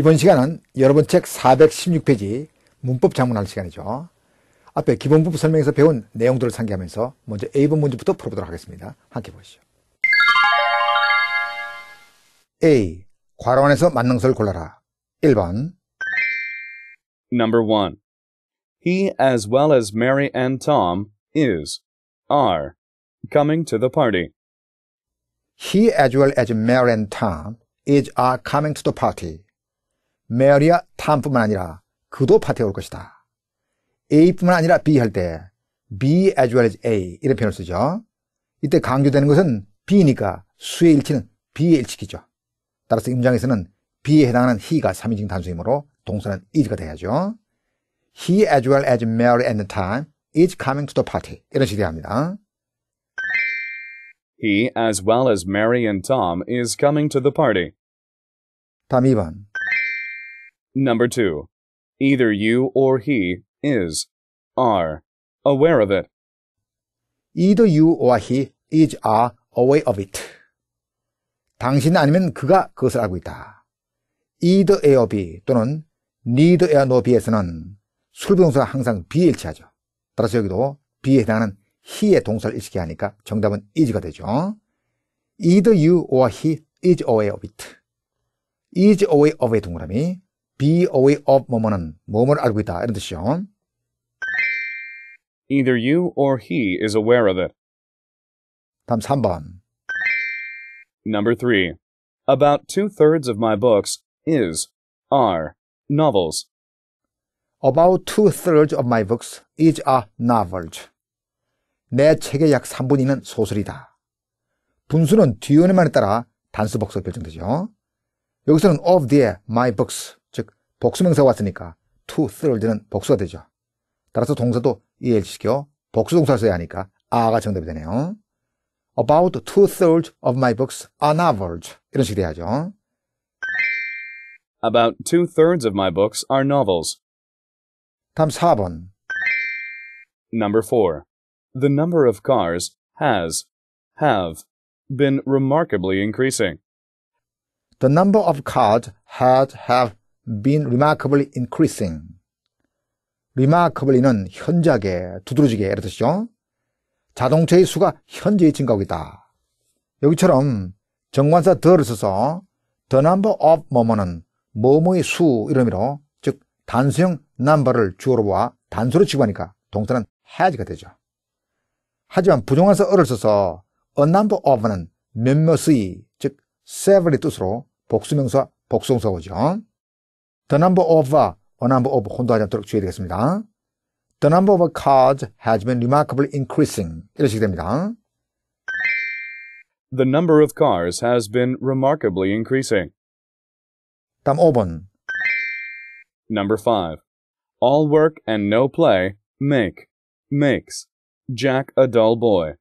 이번 시간은 여러분 책 416페이지 문법 장문할 시간이죠. 앞에 기본법 설명에서 배운 내용들을 상기하면서 먼저 A번 문제부터 풀어보도록 하겠습니다. 함께 보시죠. A. 괄호 안에서 만능설 골라라. 1번 Number 1. He as well as Mary and Tom is, are, coming to the party. He as well as Mary and Tom is, are coming to the party. 메아리와 탐뿐만 아니라 그도 파티에 올 것이다. A뿐만 아니라 B 할 때 B as well as A 이런 표현을 쓰죠. 이때 강조되는 것은 B니까 수의 일치는 B의 일치기죠. 따라서 임장에서는 B에 해당하는 he가 3인칭 단수이므로 동사는 is가 돼야죠. He as well as Mary at the t o m e is coming to the party. 이런 식으로 합니다. He as well as Mary and Tom is coming to the party. 다음 2번. Number two, either you or he is, are, aware of it. Either you or he is, are, aware of it. 당신 아니면 그가 그것을 알고 있다. either a or b 또는 neither a nor b에서는 술부동사가 항상 b에 일치하죠. 따라서 여기도 b에 해당하는 he의 동사를 일치해야 하니까 정답은 is가 되죠. either you or he is aware of it. is aware of의 동그라미 be aware of 머무는, 몸을 알고 있다 이런 뜻이요. Either you or he is aware of it. 다음 3번. Number 3. About two-thirds of my books is, are, novels. About two-thirds of my books is are novels. 내 책의 약 3분의 1은 소설이다. 분수는 뒤어내만에 따라 단수 복수로 결정되죠. 여기서는 of the my books 복수명사가 왔으니까 to, thirds는 복수가 되죠. 따라서 동사도 이해시켜 복수동사를 써야 하니까 a가 정답이 되네요. About two-thirds of my books are novels. 이런 식으로 해야죠. About two-thirds of my books are novels. 다음 4번 Number 4. The number of cars has, have, been remarkably increasing. The number of cars had, have been remarkably increasing. remarkably는 현저하게, 두드러지게, 이런 뜻이죠. 자동차의 수가 현저히 증가하고 있다. 여기처럼 정관사 더를 써서 the number of 뭐뭐는 뭐뭐의 수이름으로즉 단수형 number를 주어로 보아 단수로 취급하니까 동사는 has가 되죠. 하지만 부정관사 어를 써서 a number of는 몇몇의 즉 several의 뜻으로 복수명사 복수동사오죠. The number of uh, or number of 혼동하지 않도록 주의되겠습니다. The number of cars has been remarkably increasing. 이런 식이 됩니다. The number of cars has been remarkably increasing. 다음 5번. Number 5. All work and no play make, makes, Jack a dull boy.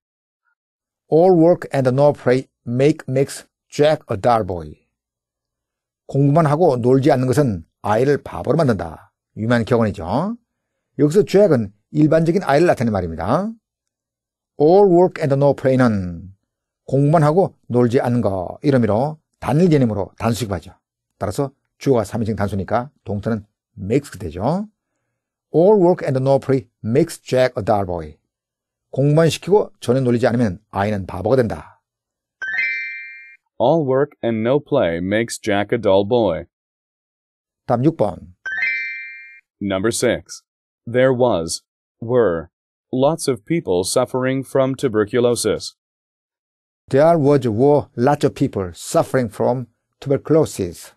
All work and no play make makes Jack a dull boy. 공부만 하고 놀지 않는 것은 아이를 바보로 만든다. 유명한 격언이죠. 여기서 죄악은 일반적인 아이를 나타낸 말입니다. All work and no play는 공부만 하고 놀지 않는 거 이름으로 단일 개념으로 단수식하죠. 따라서 주어가 3인칭 단수니까 동사는 makes 되죠. All work and no play makes Jack a dull boy. 공부만 시키고 전혀 놀리지 않으면 아이는 바보가 된다. All work and no play makes Jack a dull boy. 답 6번. Number 6. There was, were, lots of people suffering from tuberculosis. There was were lots of people suffering from tuberculosis.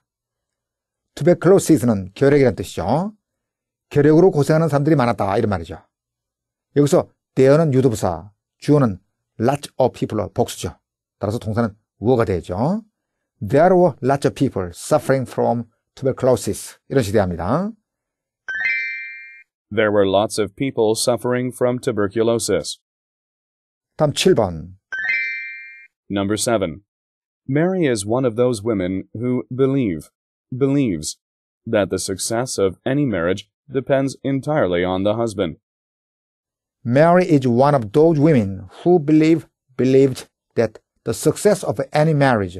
tuberculosis는 결핵이란 뜻이죠. 결핵으로 고생하는 사람들이 많았다 이런 말이죠. 여기서 there는 유도부사, 주어는 lots of people로 복수죠. 따라서 동사는 were가 되죠. There were lots of people suffering from Tuberculosis. 이런 There were lots of people suffering from tuberculosis. 다음 7번. Number 7. Mary is one of those women who believe, believes, that the success of any marriage depends entirely on the husband. Mary is one of those women who believe, believed that the success of any marriage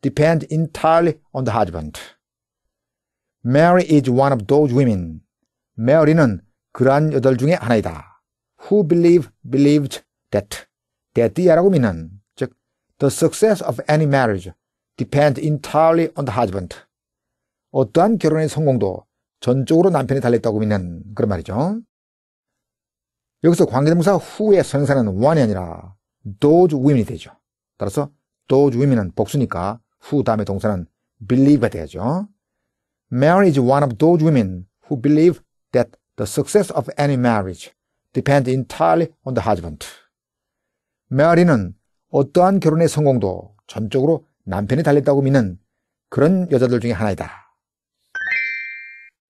depends entirely on the husband. Mary is one of those women. 메리는 그러한 여덟 중에 하나이다. Who believe believed that that이라고 믿는 즉 the success of any marriage depends entirely on the husband. 어떠한 결혼의 성공도 전적으로 남편이 달렸다고 믿는 그런 말이죠. 여기서 관계대명사 후의 선사는 one이 아니라 those women이 되죠. 따라서 those women은 복수니까 후 다음에 동사는 believe가 돼야죠. Mary is one of those women who believe that the success of any marriage depends entirely on the husband. 메아리는 어떠한 결혼의 성공도 전적으로 남편이 달렸다고 믿는 그런 여자들 중에 하나이다.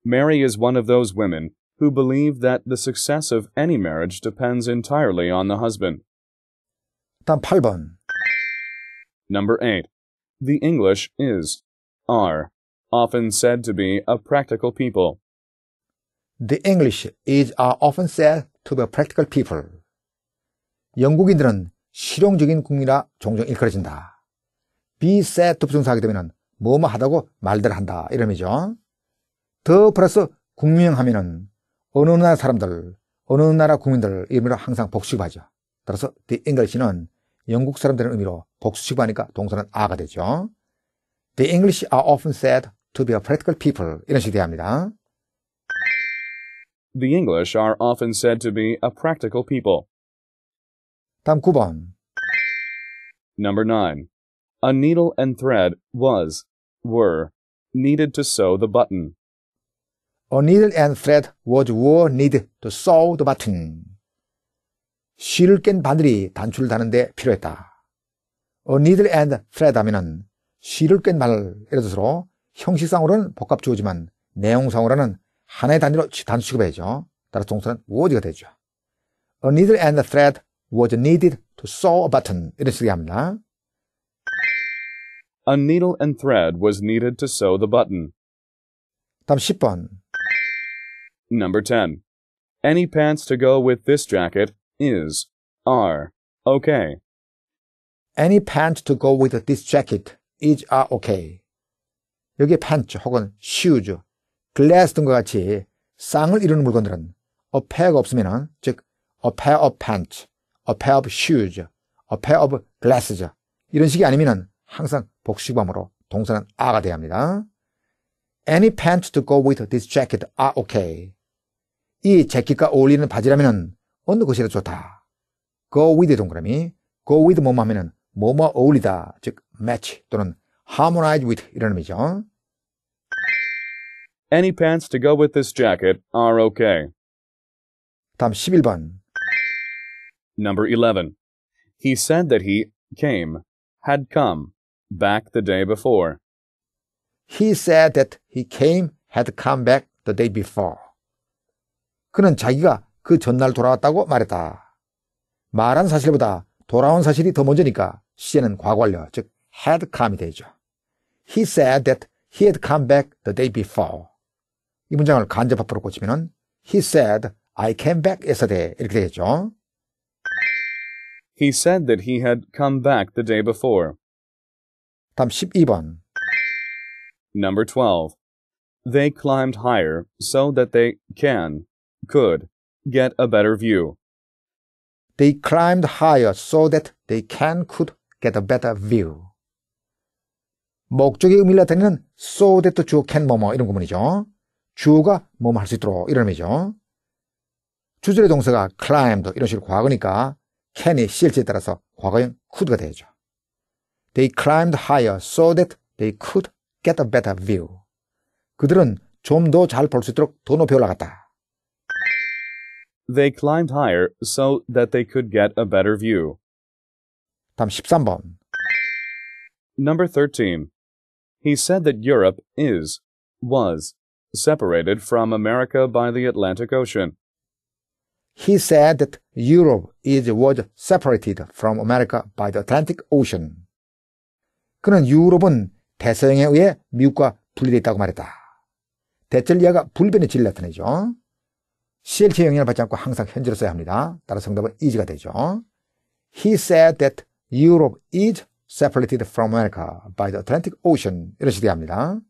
Mary is one of those women who believe that the success of any marriage depends entirely on the husband. 다음 8번. Number 8. The English is are often said to be a practical people. The English is are often said to be practical people. 영국인들은 실용적인 국민이라 종종 일컬어진다. be said to 부정사하게 되면 뭐 뭐 하다고 말들 한다 이런 의미죠. 더 플러스 국민하면은 어느 나라 사람들, 어느 나라 국민들 이름으로 항상 복수하죠. 따라서 the English는 영국 사람들의 의미로 복수식하니까 동사는 a가 되죠. The English are often said to be a practical people 이런 식이 합니다. The English are often said to be a practical people. 다음 9번. Number 9. A needle and thread was, were, needed to sew the button. A needle and thread was were needed to sew the button. 실을 깬 바늘이 단추를 다는데 필요했다. A needle and thread 하면은 실을 깬 바늘, 예를 들어서 형식상으로는 복합주어지만 내용상으로는 하나의 단위로 단수 취급해야죠. 따라서 동사는 word가 되죠. A needle and a thread was needed to sew a button. 이런 식으로 합니다. A needle and thread was needed to sew the button. 다음 10번. Number 10. Any pants to go with this jacket is, are, okay. Any pants to go with this jacket is, are, okay. 여기에 팬츠 혹은 슈즈, 글래스 등과 같이 쌍을 이루는 물건들은 어패가 없으면 즉 a pair of pants, a pair of shoes, a pair of glasses 이런 식이 아니면 항상 복식범으로 동사는 a가 돼야 합니다. Any pants to go with this jacket are okay. 이 재킷과 어울리는 바지라면 어느 것이라도 좋다. go with 동그라미, go with 뭐뭐 하면 뭐 뭐 어울리다, 즉 match 또는 harmonize with 이런 의미죠. Any pants to go with this jacket are okay. 다음 11번. Number 11. He said that he came, had come, back the day before. He said that he came, had come back the day before. 그는 자기가 그 전날 돌아왔다고 말했다. 말한 사실보다 돌아온 사실이 더 먼저니까 시제는 과관료, 즉 had come이 되죠. He said that he had come back the day before. 이 문장을 간접화법으로 고치면은 He said I came back yesterday 이렇게 되겠죠. He said that he had come back the day before. 다음 12번. Number 12. They climbed higher so that they can, could, get a better view. They climbed higher so that they can, could, get a better view. 목적의 의미를 나타내는 so that the Jew can 뭐뭐 이런 구문이죠. 주어가 뭐뭐 할 수 있도록 이런 의미죠. 주절의 동사가 climb도 이런 식으로 과거니까 can이 실제에 따라서 과거형 could가 되죠. They climbed higher so that they could get a better view. 그들은 좀 더 잘 볼 수 있도록 더 높이 올라갔다. They climbed higher so that they could get a better view. 다음 13번. Number 13. He said that Europe is, was, separated from America by the Atlantic Ocean. He said that Europe is was separated from America by the Atlantic Ocean. 그는 유럽은 대서양에 의해 미국과 분리되어 있다고 말했다. 대철리아가 불변의 진을 나타내죠. CLT의 영향을 받지 않고 항상 현재로 써야 합니다. 따라서 정답은 이지가 되죠. He said that Europe is separated from America by the Atlantic Ocean. 이런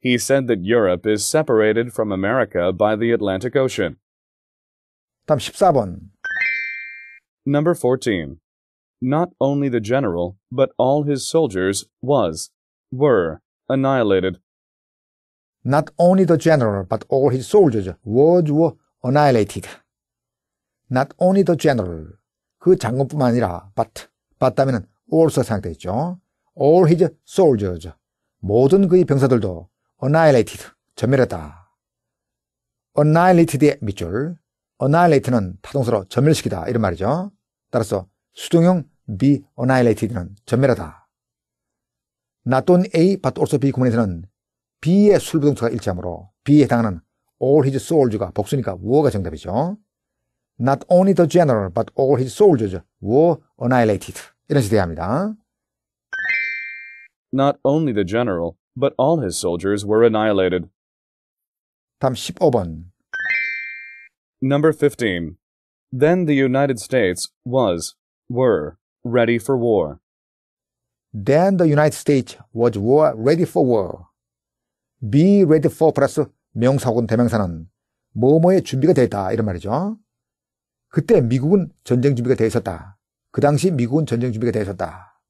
He said that Europe is separated from America by the Atlantic Ocean. 다음 14번. Number 14. Not only the general, but all his soldiers was, were, annihilated. Not only the general, but all his soldiers was, were annihilated. Not only the general, 그 장군뿐만 아니라, but 봤다면 also 상태 있죠. All his soldiers. 모든 그의 병사들도 annihilated. 전멸했다. annihilated의 밑줄. annihilate는 타동사로 전멸시키다. 이런 말이죠. 따라서 수동형 be annihilated는 전멸하다. not on A but also B 구문에서는 B의 술부동사가 일치하므로 B에 해당하는 all his soldiers가 복수니까 우어가 정답이죠. Not only the general, but all his soldiers were annihilated. 이런 시대합니다. Not only the general, but all his soldiers were annihilated. 다음 15번. Number 15. Then the United States was, were, ready for war. Then the United States was war ready for war. be ready for 플러스 명사군 대명사는 뭐뭐의 준비가 되어 있다 이런 말이죠. 그때 미국은 전쟁 준비가 돼 있었다. 그 당시 미국은 전쟁 준비가 돼 있었다.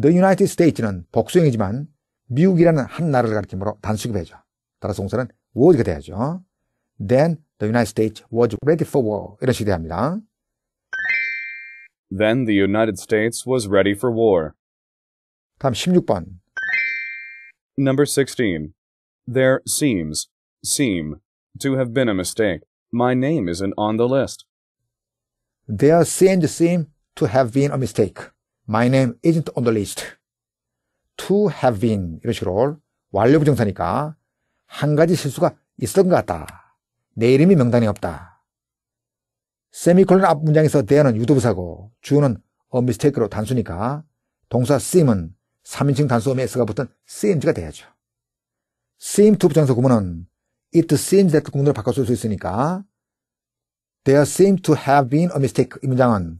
The United States는 복수형이지만 미국이라는 한 나라를 가리키므로 단수급해죠. 따라서 동사는 was가 돼야죠. Then the United States was ready for war. 이런 식이 됩니다. Then the United States was ready for war. 다음 16번. Number 16. There seems, seem, to have been a mistake. My name isn't on the list. They are s a y i n g t h e s a m e to have been a mistake. My name isn't on the list. To have been 이런 식으로 완료 부정사니까 한 가지 실수가 있었던 것 같다. 내 이름이 명단에 없다. 세미콜론 앞 문장에서 대어는 유도부사고 주어는 a mistake로 단수니까 동사 seem은 3인칭 단수음에 s가 붙은 seems가 돼야죠. seem to 부정사 구문은 it seems that 구문으로 바꿔 쓸 수 있으니까 there seems to have been a mistake 입니다만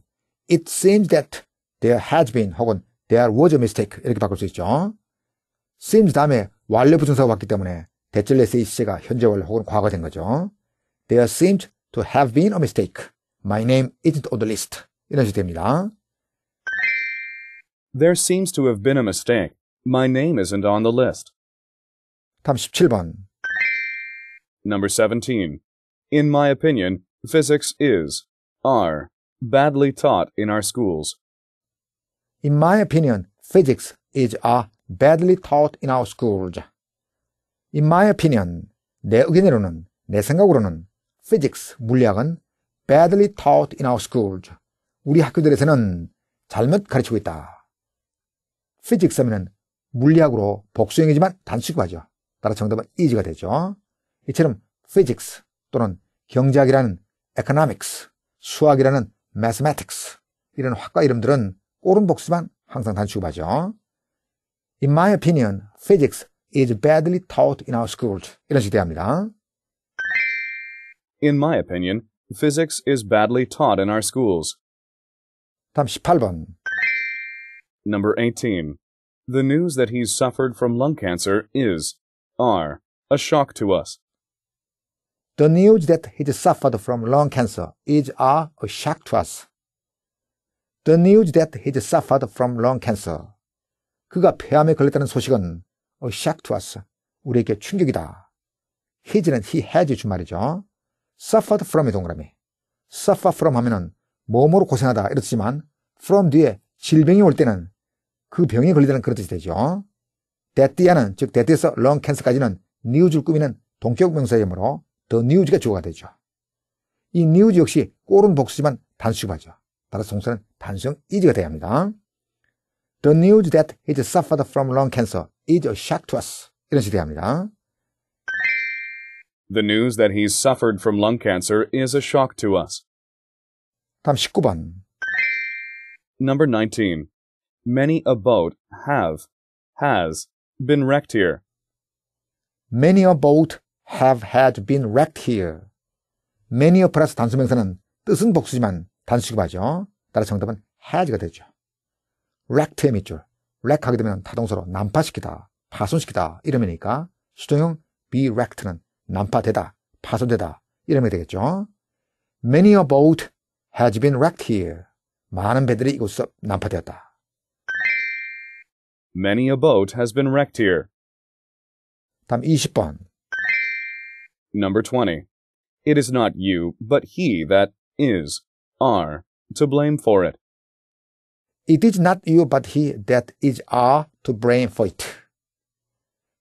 it seems that there has been 혹은 there was a mistake 이렇게 바꿀 수 있죠. seems 다음에 완료 부정사가 왔기 때문에 대절레스 이씨가 현재 완료 혹은 과거 된 거죠. There seems to have been a mistake. My name isn't on the list. 이런 식이 됩니다. There seems to have been a mistake. My name isn't on the list. 다음 17번. Number 17. In my opinion, Physics is, are, badly taught in our schools. In my opinion, physics is are badly taught in our schools. In my opinion, 내 의견으로는, 내 생각으로는 physics, 물리학은 badly taught in our schools. 우리 학교들에서는 잘못 가르치고 있다. physics 하면은 물리학으로 복수형이지만 단수구하죠. 따라 정답은 easy가 되죠. 이처럼 physics 또는 경제학이라는 economics, 수학이라는 mathematics 이런 학과 이름들은 옳은 복수만 항상 단축하죠. In my opinion, physics is badly taught in our schools. 이런 식으로 합니다. In my opinion, physics is badly taught in our schools. 다음 18번. Number 18. The news that he's suffered from lung cancer is, are, a shock to us. The news that he suffered from lung cancer is a shock to us. The news that he suffered from lung cancer. 그가 폐암에 걸렸다는 소식은 a shock to us. 우리에게 충격이다. His는 he has 주말이죠. suffered from의 동그라미. suffer from 하면은 몸으로 고생하다 이렇지만 from 뒤에 질병이 올 때는 그 병에 걸리다는 그런 뜻이 되죠. 데띠아는 즉 데띠에서 렁 캔서까지는 니우줄 꾸미는 동격 명사이므로 더 뉴즈가 주어가 되죠. 이 뉴즈 역시 꼴은 복수지만 단수급하죠. 따라서 동사는 단수형 is가 돼야 합니다. The news that he suffered from lung cancer is a shock to us. 이런 식이 합니다. The news that he's suffered from lung cancer is a shock to us. 다음 19번. Number 19. Many a boat have, has, been wrecked here. Many a boat have, had, been wrecked here. many 플러스 단수명사는 뜻은 복수지만 단수급하죠. 따라 정답은 has가 되죠. wrecked의 밑줄. wreck 하게 되면 타동서로 난파시키다, 파손시키다 이러면니까 이 수동형 be wrecked는 난파되다, 파손되다 이러면 되겠죠. many a boat has been wrecked here. 많은 배들이 이곳에서 난파되었다. Many a boat has been wrecked here. 다음 20번. Number 20. It is not you, but he that is, are, to blame for it. It is not you, but he that is, are, to blame for it.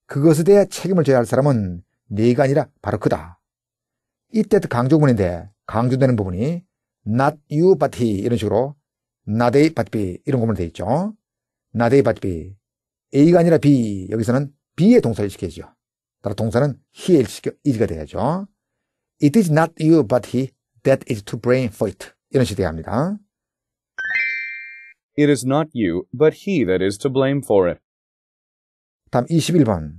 그것에 대해 책임을 져야 할 사람은 네가 아니라 바로 그다. 이때도 강조문인데 강조되는 부분이 not you but he 이런 식으로 not A but B 이런 구문이 되어 있죠. not A but B A가 아니라 B 여기서는 B의 동사를 시켜야죠 따라 동사는 he를 시켜 is가 돼야죠. It is not you but he that is to blame for it. 이런 식으로 돼야 합니다. It is not you but he that is to blame for it. 다음 21번.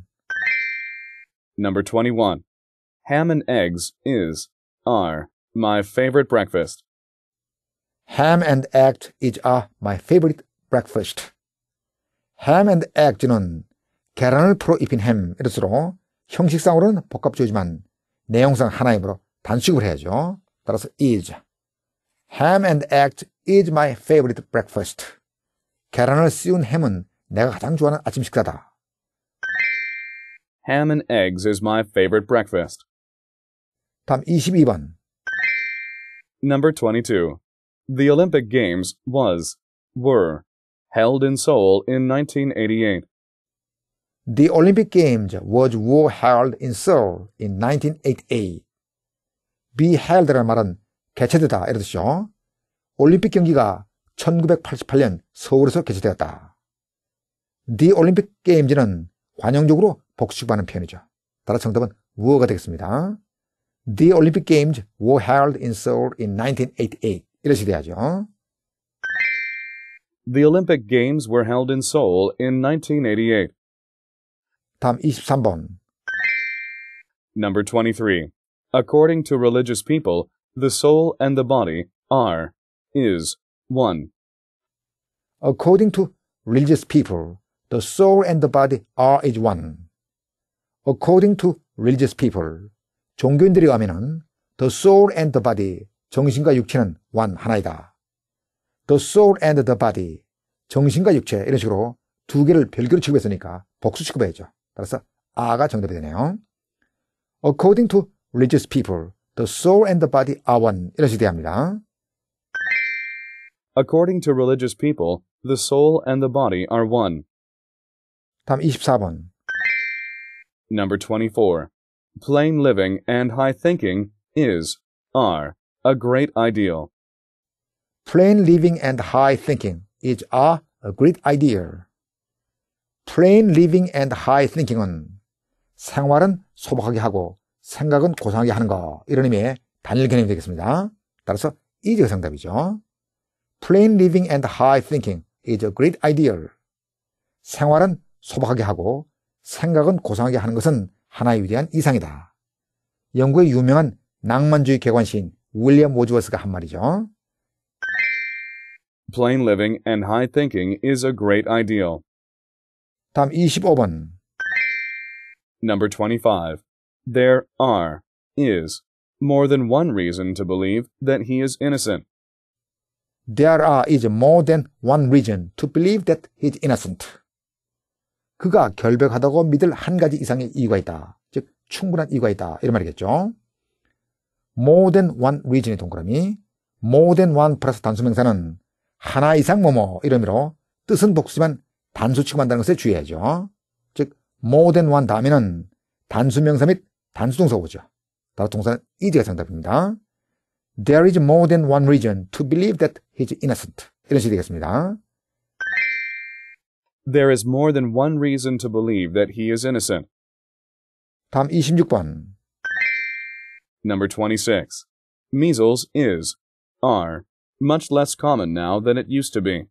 Number 21. Ham and eggs is, are, my favorite breakfast. Ham and egg is are my favorite breakfast. Ham and egg는 계란을 풀어 입힌 햄. 이것으로 형식상으로는 복합조지만 내용상 하나이므로 단식을 해야죠. 따라서 is. Ham and eggs is my favorite breakfast. 계란을 씌운 햄은 내가 가장 좋아하는 아침 식사다. Ham and eggs is my favorite breakfast. 다음 22번. Number 22. The Olympic Games was, were, held in Seoul in 1988. The Olympic Games was were held in Seoul in 1988. be held라는 말은 개최되다 이런 뜻이죠. 올림픽 경기가 1988년 서울에서 개최되었다. The Olympic Games는 관용적으로 복수하는 표현이죠. 따라 정답은 were가 되겠습니다. The Olympic Games were held in Seoul in 1988. 이런 식이 돼야죠. The Olympic Games were held in Seoul in 1988. 다음 23번. Number 23. According to religious people, the soul and the body are, is, one. According to religious people, the soul and the body are is one. According to religious people, 종교인들이 하면은 the soul and the body, 정신과 육체는 원 하나이다. The soul and the body, 정신과 육체 이런 식으로 두 개를 별개로 취급했으니까 복수 취급해야죠. 따라서 아가 정답이 되네요. According to religious people, the soul and the body are one. According to religious people, the soul and the body are one. 다음 24번. Number 24. Plain living and high thinking is, are, a great ideal. Plain living and high thinking is, are, a great ideal. plain living and high thinking은 생활은 소박하게 하고 생각은 고상하게 하는 거 이런 의미의 단일 개념이 되겠습니다. 따라서 이지가 정답이죠. plain living and high thinking is a great ideal. 생활은 소박하게 하고 생각은 고상하게 하는 것은 하나의 위대한 이상이다. 영국의 유명한 낭만주의 개관시인 윌리엄 오즈워스가 한 말이죠. Plain living and high thinking is a great ideal. 다음 25번. Number 25. There are, is, more than one reason to believe that he is innocent. There are is more than one reason to believe that he is innocent. 그가 결백하다고 믿을 한 가지 이상의 이유가 있다. 즉, 충분한 이유가 있다. 이런 말이겠죠. more than one reason의 동그라미, more than one 플러스 단수명사는 하나 이상 뭐뭐 이러므로 뜻은 복수지만 단수칙 만드는 것에 주의해야죠. 즉 more than one 다음에는 단수명사 및 단수동사 오죠. 따라 동사는 is가 정답입니다. There is more than one reason to believe that he's innocent. 이런 식이 되겠습니다. There is more than one reason to believe that he is innocent. 다음 26번. Number 26. Measles is, are, much less common now than it used to be.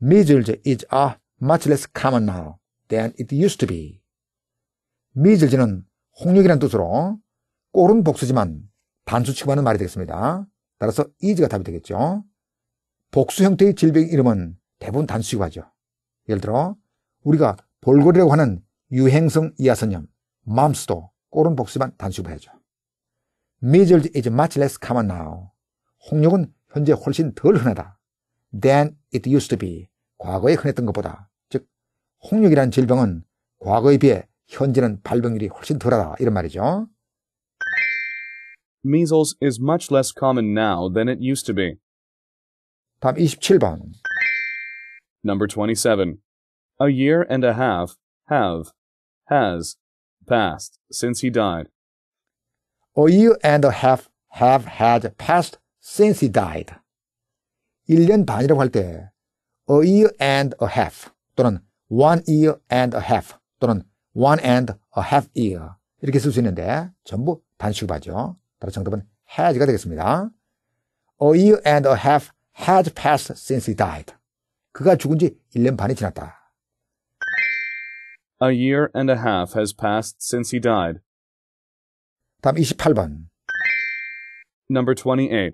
Measles is a much less common now than it used to be. measles는 홍역이라는 뜻으로 꼴은 복수지만 반수 취급하는 말이 되겠습니다. 따라서 is가 답이 되겠죠. 복수 형태의 질병 이름은 대부분 단수 취급하죠. 예를 들어 우리가 볼골이라고 하는 유행성 이하선염, 맘스도 꼴은 복수지만 단수 취급해야죠. measles is much less common now. 홍역은 현재 훨씬 덜 흔하다. than it used to be 과거에 흔했던 것보다 즉 홍역이라는 질병은 과거에 비해 현재는 발병률이 훨씬 덜하다 이런 말이죠. Measles is much less common now than it used to be. 다음 27번. Number 27. A year and a half have has passed since he died. A year and a half have had passed since he died. 1년 반이라고 할 때 a year and a half 또는 one year and a half 또는 one and a half year 이렇게 쓸 수 있는데 전부 단식으로 하죠. 따라서 정답은 has가 되겠습니다. A year and a half has passed since he died. 그가 죽은 지 1년 반이 지났다. A year and a half has passed since he died. 다음 28번. Number 28.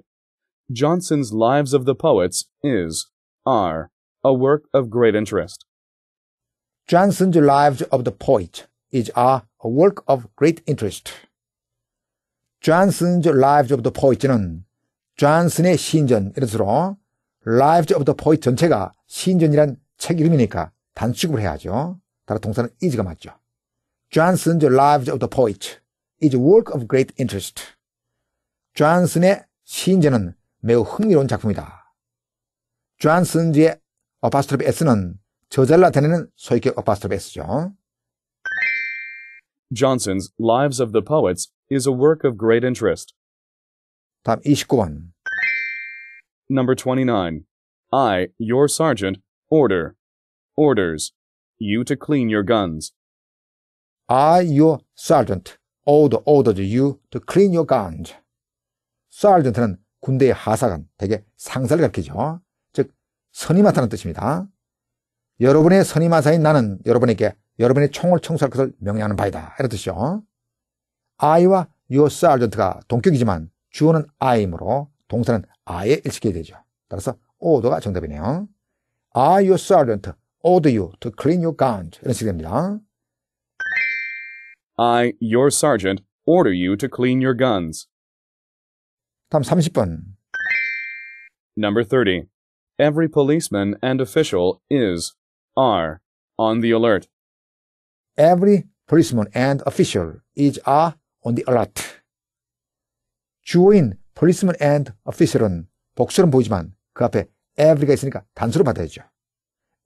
Johnson's Lives of the Poets is, are, a work of great interest. Johnson's Lives of the Poet is are a work of great interest. Johnson's Lives of the Poet는 존슨의 시인전이라 뜻으로 Lives of the Poet 전체가 신전이란 책 이름이니까 단축을 해야죠. 따라 동사는 is가 맞죠. Johnson's Lives of the Poet is a work of great interest. Johnson의 신전은 매우 흥미로운 작품이다. 존 선지의 어파스트롭 S는 저절로 되는 소유격 어파스트롭 S죠. Johnson's Lives of the Poets is a work of great interest. 다음 29번. Number 29. I, your sergeant, order. Orders. You to clean your guns. I, your sergeant, order, ordered you to clean your guns. sergeant는 군대의 하사관, 대개 상사를 가리키죠. 즉, 선임하다는 뜻입니다. 여러분의 선임하사인 나는 여러분에게 여러분의 총을 청소할 것을 명령하는 바이다. 이런 뜻이죠. I와 your sergeant가 동격이지만 주어는 I이므로 동사는 I에 일치게 되죠. 따라서 order가 정답이네요. I, 아, your sergeant, order you to clean your gun. 이런 식이 됩니다. I, your sergeant, order you to clean your guns. 다음 30번. Number 30. Every policeman and official is, are, on the alert. Every policeman and official is, are, on the alert. 주어인 policeman and official은 복수는 보이지만 그 앞에 every가 있으니까 단수로 받아야죠.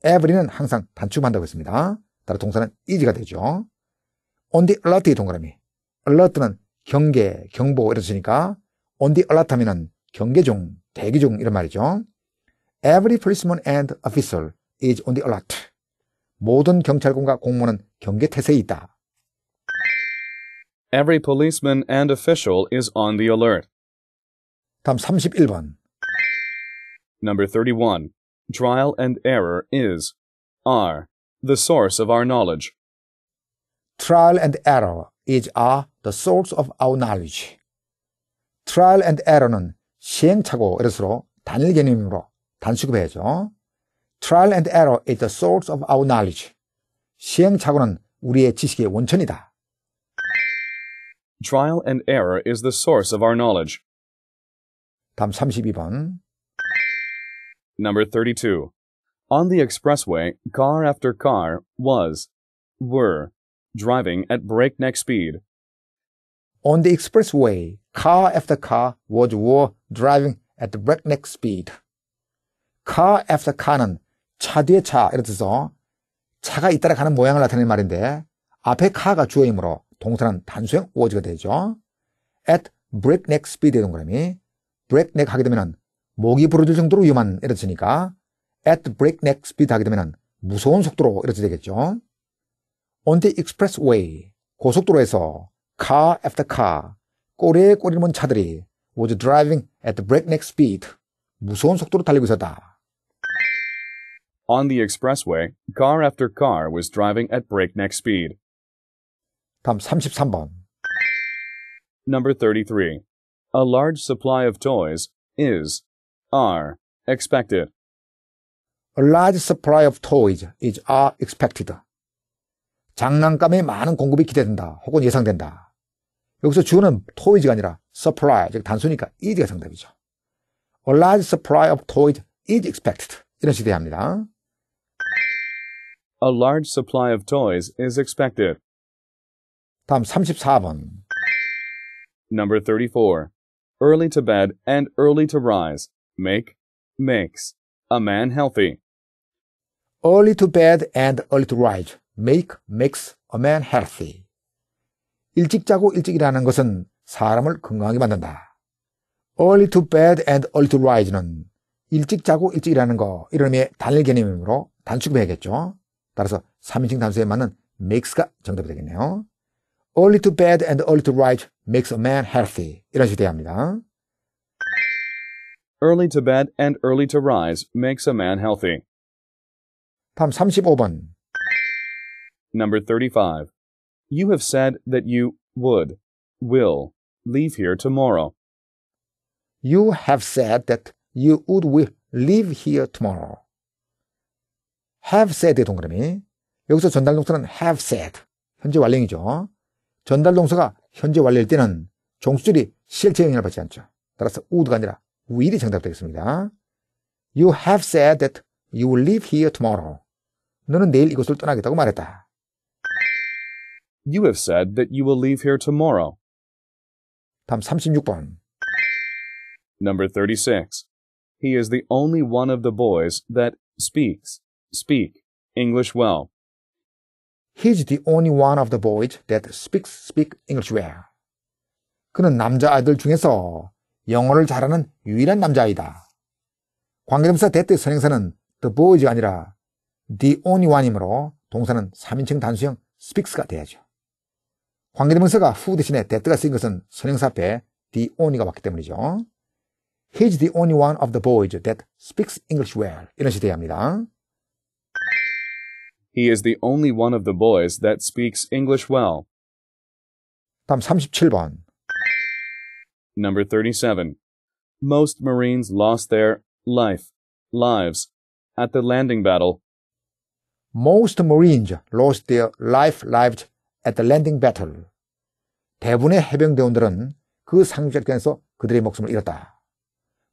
every는 항상 단축한다고 했습니다. 따라 동사는 is가 되죠. on the alert의 동그라미. alert는 경계, 경보 이랬으니까 온디 올라타면은 경계 중, 대기 중 이런 말이죠. Every policeman and official is on the alert. 모든 경찰관과 공무원은 경계 있다. Every policeman and official is on the alert. 다음 31번. Number 31. Trial and error is are the source of our knowledge. Trial and error is are the source of our knowledge trial and error는 시행착오, 이래서로 단일 개념으로 단수급해야죠. trial and error is the source of our knowledge. 시행착오는 우리의 지식의 원천이다. Trial and error is the source of our knowledge. 다음 32번. Number 32. On the expressway, car after car was, were, driving at breakneck speed. On the expressway, Car after car was w e r driving at breakneck speed. Car after car는 차 뒤에 차 이런 뜻이 차가 잇따라 가는 모양을 나타내는 말인데 앞에 car가 주어이므로 동사는 단수형 was가 되죠. At breakneck speed 동그라미 breakneck 하게 되면 목이 부러질 정도로 위험한 이런 뜻이니까 at breakneck speed 하게 되면 무서운 속도로 이렇게 되겠죠. On the expressway 고속도로에서 car after car 꼬리에꼬리를 차들이 was driving at breakneck speed. 무서운 속도로 달리고 있었다. On the expressway, car after car was driving at breakneck speed. 다음 33번. Number 33. A large supply of toys is, are, expected. A large supply of toys is, are expected. 장난감의 많은 공급이 기대된다 혹은 예상된다. 여기서 주는 toys가 아니라 supply, 즉 단수니까 is가 정답이죠. A large supply of toys is expected. 이런 식으로 합니다. A large supply of toys is expected. 다음 34번. Number 34. Early to bed and early to rise. Make, makes. A man healthy. Early to bed and early to rise. Make, makes. A man healthy. 일찍 자고 일찍 일하는 것은 사람을 건강하게 만든다. early to bed and early to rise는 일찍 자고 일찍 일하는 거 이런 의미의 단일 개념으로 단축해야겠죠. 따라서 3인칭 단수에 맞는 makes가 정답이 되겠네요. early to bed and early to rise makes a man healthy. 이런 식으로 돼야 합니다. early to bed and early to rise makes a man healthy. 다음 35번. Number 35. You have said that you would, will, leave here tomorrow. You have said that you would will leave here tomorrow. have said의 동그라미. 여기서 전달 동사는 have said. 현재 완령이죠 전달 동사가 현재 완료일 때는 종수들이 실제 영향을 받지 않죠. 따라서 would가 아니라 will이 정답되겠습니다. You have said that you will leave here tomorrow. 너는 내일 이곳을 떠나겠다고 말했다. You have said that you will leave here tomorrow. 36번. Number 36. He is the only one of the boys that speaks, speak, English well. He's the only one of the boys that speaks, speak English well. 그는 남자아이들 중에서 영어를 잘하는 유일한 남자아이다. 관계동사 that 선행사는 the boys가 아니라 the only one이므로 동사는 3인칭 단수형 speaks가 돼야죠. 관계대명사가 who 대신에 that가 쓰인 것은 선행사 앞에 the only가 왔기 때문이죠. He's the only one of the boys that speaks English well. 이런 식으로 합니다. He is the only one of the boys that speaks English well. 다음 37번. Number 37. Most Marines lost their life, lives, at the landing battle. Most Marines lost their life, lives 애틀랜틱 배틀. 대부분의 해병대원들은 그 상륙작전에서 그들의 목숨을 잃었다.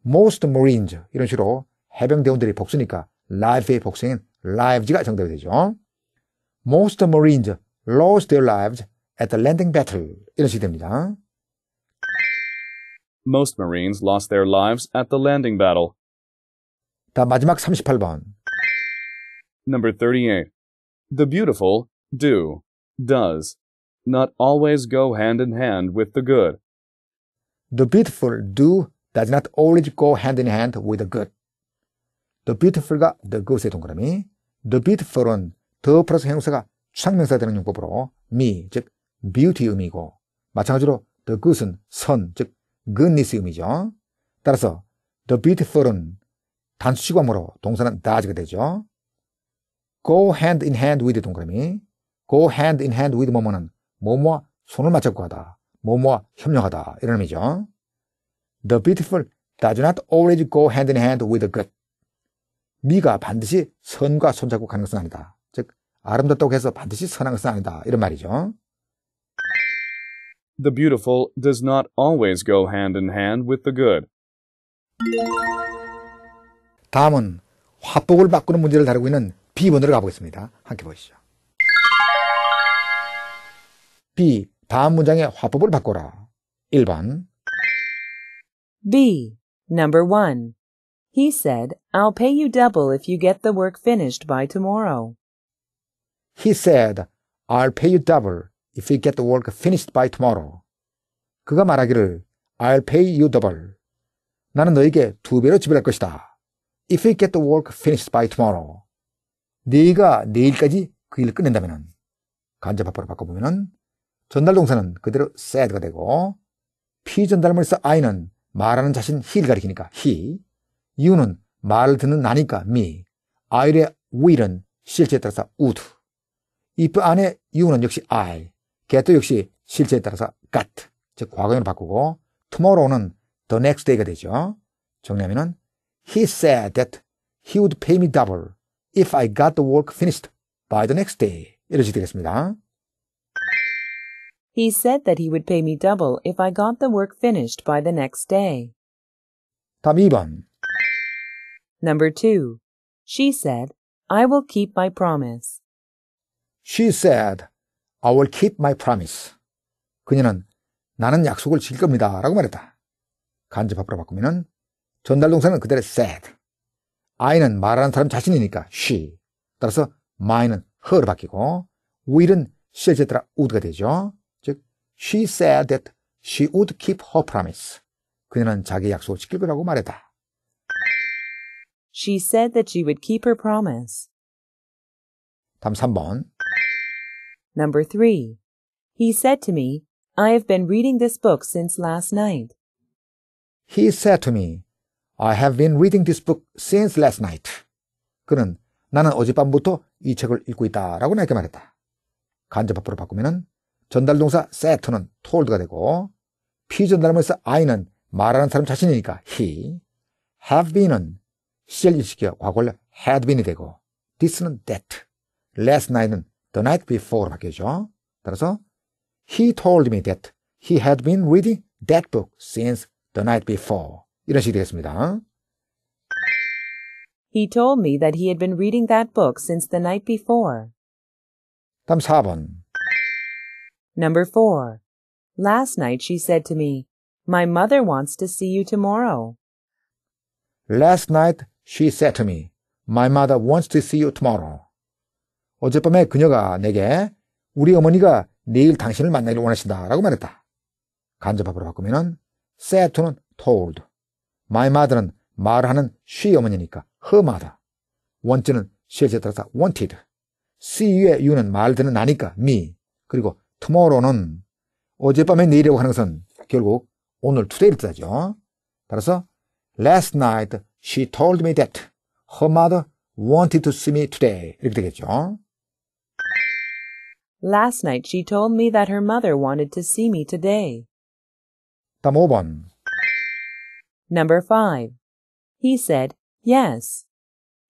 Most Marines 이런 식으로 해병대원들이 복수니까 life의 복수인 lives가 정답이 되죠. Most Marines lost their lives at the landing battle 이런 식이 됩니다. Most Marines lost their lives at the landing battle. 다 마지막 38번. Number 38. The beautiful dew. does not always go hand in hand with the good. The beautiful do does not always go hand in hand with the good. The b e a u t i f u l 가 the good의 동그라미. The beautiful은 the 플러스 형사가 추상명사 되는 용법으로 me, 즉 beauty 의미고 마찬가지로 the good은 선, 즉 goodness 의미죠. 따라서 the beautiful은 단수식과으로 동사는 does가 되죠. go hand in hand with 동그라미 go hand in hand with 뭐뭐는 뭐뭐와 손을 맞잡고 하다, 뭐뭐와 협력하다 이런 의미죠. The beautiful does not always go hand in hand with the good. 미가 반드시 선과 손잡고 가는 것은 아니다. 즉 아름답다고 해서 반드시 선한 것은 아니다 이런 말이죠. The beautiful does not always go hand in hand with the good. 다음은 화폭을 바꾸는 문제를 다루고 있는 B번으로 가보겠습니다. 함께 보시죠. B. 다음 문장의 화법을 바꿔라. 1번 B. Number 1. He said, I'll pay you double if you get the work finished by tomorrow. He said, I'll pay you double if you get the work finished by tomorrow. 그가 말하기를, I'll pay you double. 나는 너에게 두 배로 지불할 것이다. If you get the work finished by tomorrow. 네가 내일까지 그 일을 끝낸다면, 간접 화법으로 바꿔보면 전달동사는 그대로 said가 되고 p 전달물에서 i는 말하는 자신 he를 가리키니까 he, you는 말을 듣는 나니까 me, i의 will은 실체에 따라서 would. if 안에 you는 역시 I, get도 역시 실체에 따라서 got, 즉 과거형으로 바꾸고 tomorrow는 the next day가 되죠. 정리하면은 he said that he would pay me double if I got the work finished by the next day. 이러시 되겠습니다. He said that he would pay me double if I got the work finished by the next day. 답 2번. Number 2. She said, I will keep my promise. She said, I will keep my promise. 그녀는 나는 약속을 지킬 겁니다. 라고 말했다. 간접합으로 바꾸면 전달동사는 그대로 said. I는 말하는 사람 자신이니까 she. 따라서 my는 her로 바뀌고 will은 shall에 따라 would가 되죠. She said that she would keep her promise. 그녀는 자기 약속을 지킬 거라고 말했다. She said that she would keep her promise. 다음 3번. Number 3. He said to me, I have been reading this book since last night. He said to me, I have been reading this book since last night. 그는 나는 어젯밤부터 이 책을 읽고 있다라고 나에게 말했다. 간접 앞으로 바꾸면은 전달동사 set는 told가 되고 피전달하면서 I는 말하는 사람 자신이니까 he, have been은 시제 일시켜 과거를 had been이 되고 this는 that, last night은 the night before 바뀌죠. 따라서 he told me that he had been reading that book since the night before 이런 식이 되겠습니다. He told me that he had been reading that book since the night before. 다음 4번 Number four. Last night she said to me, My mother wants to see you tomorrow. Last night she said to me, My mother wants to see you tomorrow. 어젯밤에 그녀가 내게 우리 어머니가 내일 당신을 만나기를 원하신다 라고 말했다. 간접합으로 바꾸면 said to는 told. my mother는 말하는 she 어머니니까 her mother. want는 실제 따라서 wanted. see you의 you는 말 듣는 나니까 me. 그리고 tomorrow는 어젯밤에 내일이라고 하는 것은 결국 오늘 today를 뜻하죠. 따라서 last night she told me that her mother wanted to see me today 이렇게 되겠죠. Last night she told me that her mother wanted to see me today. 다음 5번. Number 5. He said yes.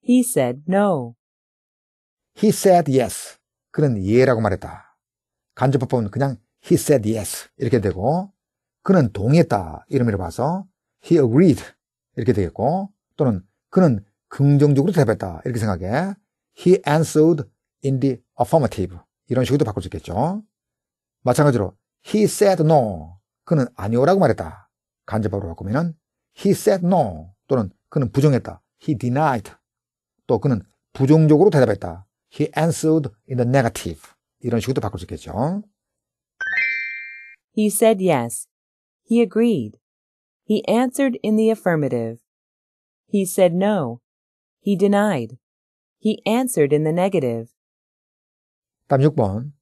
He said no. He said yes. 그는 예라고 말했다. 간접법은 그냥 he said yes 이렇게 되고 그는 동의했다 이름으로 봐서 he agreed 이렇게 되겠고 또는 그는 긍정적으로 대답했다 이렇게 생각해 he answered in the affirmative 이런 식으로도 바꿀 수 있겠죠 마찬가지로 he said no 그는 아니오라고 말했다 간접법으로 바꾸면 he said no 또는 그는 부정했다 he denied 또 그는 부정적으로 대답했다 he answered in the negative 이런 식으로 바꿀 수 있겠죠. He said yes. He agreed. He answered in the affirmative. He said no. He denied. He answered in the negative. 다음 6번.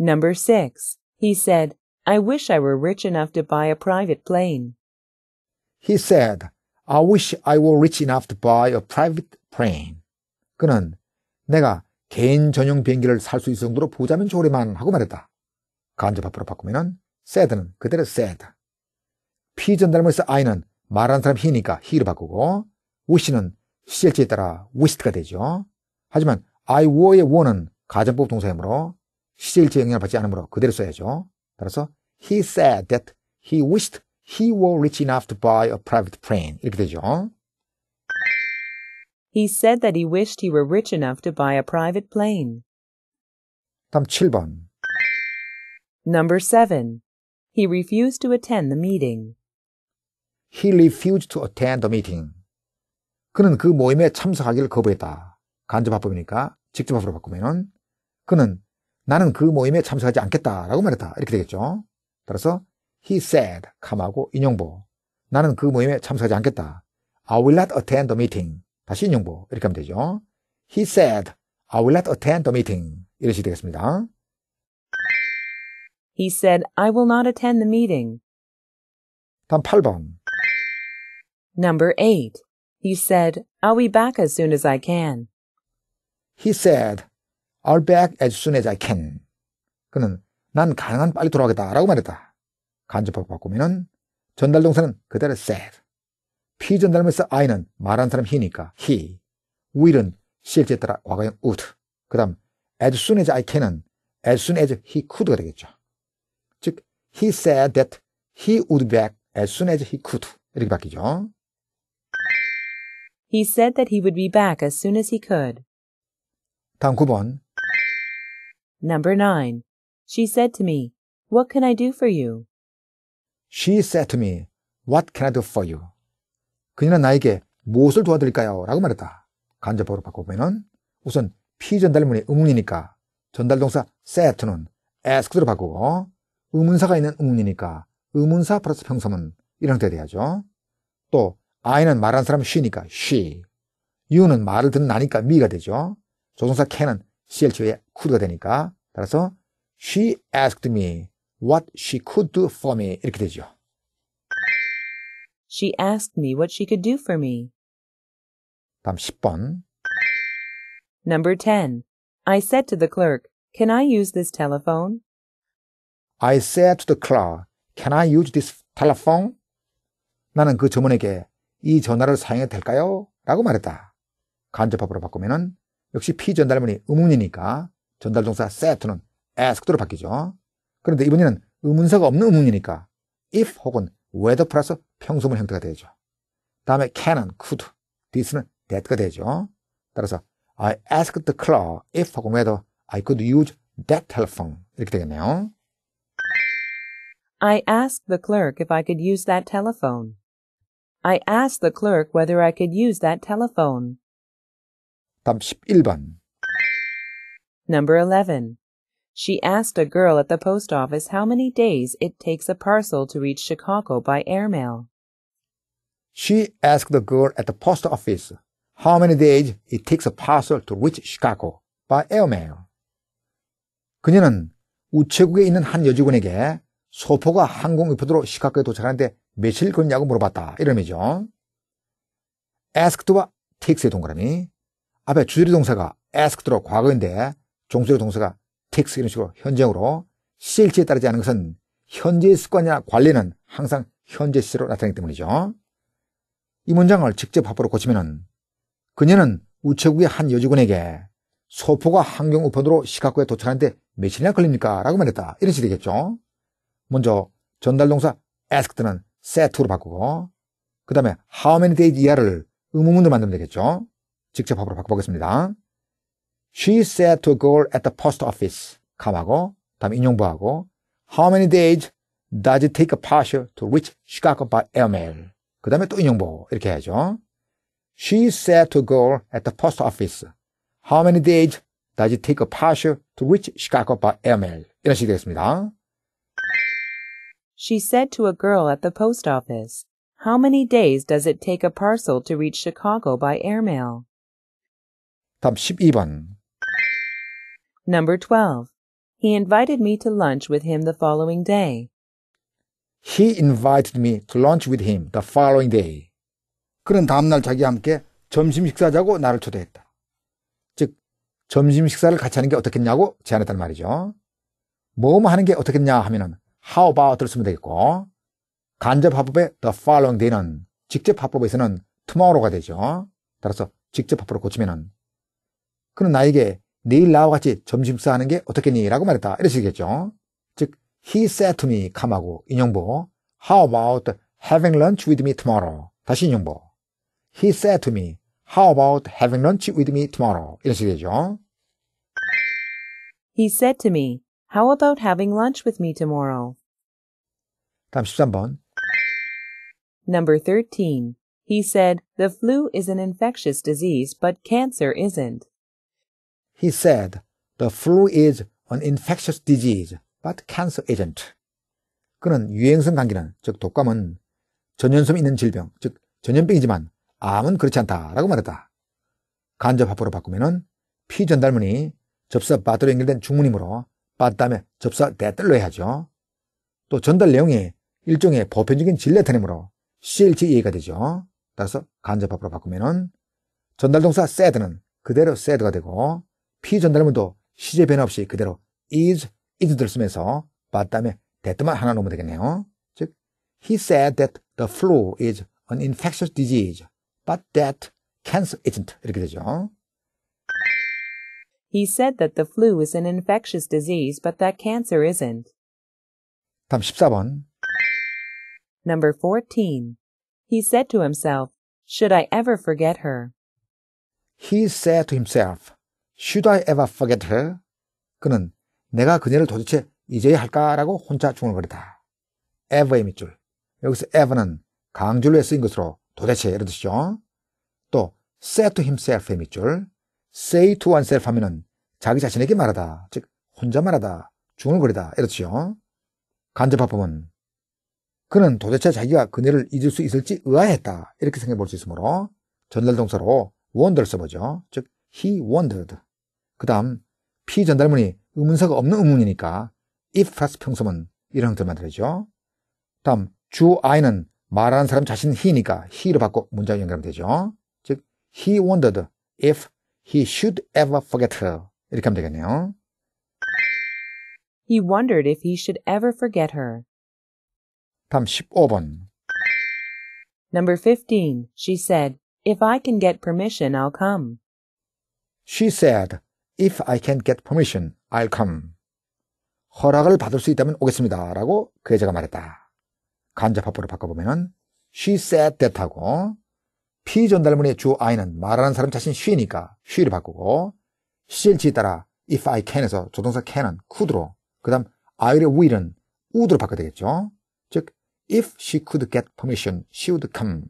Number 6. He said, I wish I were rich enough to buy a private plane. He said, I wish I were rich enough to buy a private plane. 그는 내가 개인 전용 비행기를 살 수 있을 정도로 보자면 좋으리만 하고 말했다. 간접 앞으로 바꾸면은 sad는 그대로 sad. P 전달물에서 I는 말하는 사람 he니까 he로 바꾸고 wish는 실제에 따라 wished가 되죠. 하지만 I were의 were는 가정법 동사이므로 실제 영향을 받지 않으므로 그대로 써야죠. 따라서 he said that he wished he were rich enough to buy a private plane 이렇게 되죠. He said that he wished he were rich enough to buy a private plane. 다음 7번. Number 7. He refused to attend the meeting. He refused to attend the meeting. 그는 그 모임에 참석하기를 거부했다. 간접화법이니까 직접화법으로 바꾸면은 그는 나는 그 모임에 참석하지 않겠다라고 말했다. 이렇게 되겠죠. 따라서 he said 감하고 인용보 나는 그 모임에 참석하지 않겠다. I will not attend the meeting. 다시 인용보 이렇게 하면 되죠. He said, I will not attend the meeting. 이런 식이 되겠습니다. He said, I will not attend the meeting. 다음 8번. Number 8. He said, I'll be back as soon as I can. He said, I'll back as soon as I can. 그는 난 가능한 빨리 돌아가겠다라고 말했다. 간접법 바꾸면은 전달동사는 그대로 said. 피 전달하면서 I는 말한 사람 he니까 he. will은 실제 따라 과거형 would. 그 다음 as soon as I can은 as soon as he could가 되겠죠. 즉 he said that he would back as soon as he could. 이렇게 바뀌죠. He said that he would be back as soon as he could. 다음 9번. Number 9. She said to me, What can I do for you? She said to me, What can I do for you? 그녀는 나에게 무엇을 도와드릴까요? 라고 말했다. 간접적로 바꿔보면 우선 피 전달문이 의문이니까 전달동사 set는 ask로 바꾸고 의문사가 있는 의문이니까 의문사 플러스 평소문 이런 형태가 돼야죠. 또 I는 말하는 사람 she니까 she you는 말을 듣는 나니까 me가 되죠. 조동사 can은 chl의 could가 되니까 따라서 she asked me what she could do for me 이렇게 되죠. She asked me what she could do for me. 다음 10번. Number 10. I said to the clerk, "Can I use this telephone?" I said to the clerk, "Can I use this telephone?" 나는 그 점원에게 이 전화를 사용해도 될까요? 라고 말했다. 간접합으로 바꾸면은 역시 피 전달문이 의문이니까 전달동사 set는 a s k 로 바뀌죠. 그런데 이번에는 의문사가 없는 의문이니까 if 혹은 Weather 플러스 평소문 형태가 되죠. 다음에 can은 could, this는 that가 되죠. 따라서 I asked the clerk if 하고 whether I could use that telephone 이렇게 되겠네요. I asked the clerk if I could use that telephone. I asked the clerk whether I could use that telephone. 다음 11번. Number 11. She asked a girl at the post office how many days it takes a parcel to reach Chicago by airmail. She asked the girl at the post office how many days it takes a parcel to reach Chicago by airmail. 그녀는 우체국에 있는 한 여직원에게 소포가 항공우표도로 시카고에 도착하는데 며칠 걸냐고 물어봤다. 이런 의미죠. asked와 takes의 동그라미. 앞에 주절의 동사가 asked로 과거인데 종소리 동사가 텍스 이런 식으로 현재으로 실체에 따르지 않은 것은 현재의 습관이나 관리는 항상 현재 시로 나타나기 때문이죠. 이 문장을 직접 합으로 고치면은 그녀는 우체국의 한 여직원에게 소포가 환경 우편으로 시카고에 도착하는데 며칠이나 걸립니까? 라고 말했다. 이런 식이 되겠죠. 먼저 전달동사 asked는 set로 바꾸고 그 다음에 how many days 이하를 의문문으로 만들면 되겠죠. 직접 합으로 바꿔보겠습니다. She said to a girl at the post office. 감하고 다음 인용부하고 How many days does it take a parcel to reach Chicago by airmail? 그 다음에 또 인용부 이렇게 해야죠. She said to a girl at the post office. How many days does it take a parcel to reach Chicago by airmail? 이런 식이 되겠습니다. She said to a girl at the post office, How many days does it take a parcel to reach Chicago by airmail? 다음 12번. Number 12. He invited me to lunch with him the following day. He invited me to lunch with him the following day. 그는 다음날 자기와 함께 점심 식사자고 나를 초대했다. 즉, 점심 식사를 같이 하는 게 어떻겠냐고 제안했단 말이죠. 뭐 뭐 하는 게 어떻겠냐 하면은 how about를 쓰면 되겠고, 간접 화법의 the following day는 직접 화법에서는 tomorrow가 되죠. 따라서 직접 화법을 고치면은 그는 나에게 내일 나와 같이 게 어떻겠니? 라고 말했다. 이러시겠죠. 즉, he said to me, 감하고, 인용보. How about having lunch with me tomorrow? 다시 인용보. He said to me, How about having lunch with me tomorrow? 이런 He said to me, How about having lunch with me tomorrow? 다음 13번. Number 13. He said, The flu is an infectious disease, but cancer isn't. He said, The flu is an infectious disease, but cancer isn't. 그는 유행성 감기는, 즉 독감은 전염성 있는 질병, 즉 전염병이지만 암은 그렇지 않다라고 말했다. 간접합법으로바꾸면 피전달문이 접사바트로 연결된 중문이므로 빠땀에 접사대뜰로 해야죠. 또 전달 내용이 일종의 보편적인 질례터이므로 CLGA가 되죠. 따라서 간접합으로 바꾸면 전달동사 sad는 그대로 sad가 되고 P 전달문도 시제 변화 없이 그대로 is, is를 쓰면서 but 다음에 that만 하나 넣으면 되겠네요. 즉, he said that the flu is an infectious disease, but that cancer isn't. 이렇게 되죠. He said that the flu is an infectious disease, but that cancer isn't. 다음 14번. Number 14. He said to himself, Should I ever forget her? He said to himself, Should I ever forget her? 그는 내가 그녀를 도대체 잊어야 할까라고 혼자 중얼거리다. ever의 밑줄. 여기서 ever는 강줄로에 쓰인 것으로 도대체 이런 뜻이죠. 또 say to himself의 밑줄. say to oneself 하면은 자기 자신에게 말하다. 즉 혼자 말하다. 중얼거리다. 이렇지요. 간접화법은 그는 도대체 자기가 그녀를 잊을 수 있을지 의아했다. 이렇게 생각해 볼 수 있으므로 전달동사로 wonder 써보죠. 즉 he wondered. 그 다음 P 전달문이 의문사가 없는 의문이니까 if 플러스 평소문 이런 형태로 만들어지죠. 다음 주 I는 말하는 사람 자신 he니까 he로 바꿔 문장 연결하면 되죠. 즉 he wondered if he should ever forget her 이렇게 하면 되겠네요. He wondered if he should ever forget her. 다음 15번. Number 15. She said, "If I can get permission, I'll come." She said, If I can get permission, I'll come. 허락을 받을 수 있다면 오겠습니다. 라고 그 여자가 말했다. 간접화법으로 바꿔보면 she said that 하고 피 전달문의 주 I는 말하는 사람 자신 she니까 she를 바꾸고 실지 따라 if I can에서 조동사 can은 could로 그 다음 I의 will은 would로 바꿔야 되겠죠. 즉 if she could get permission, she would come.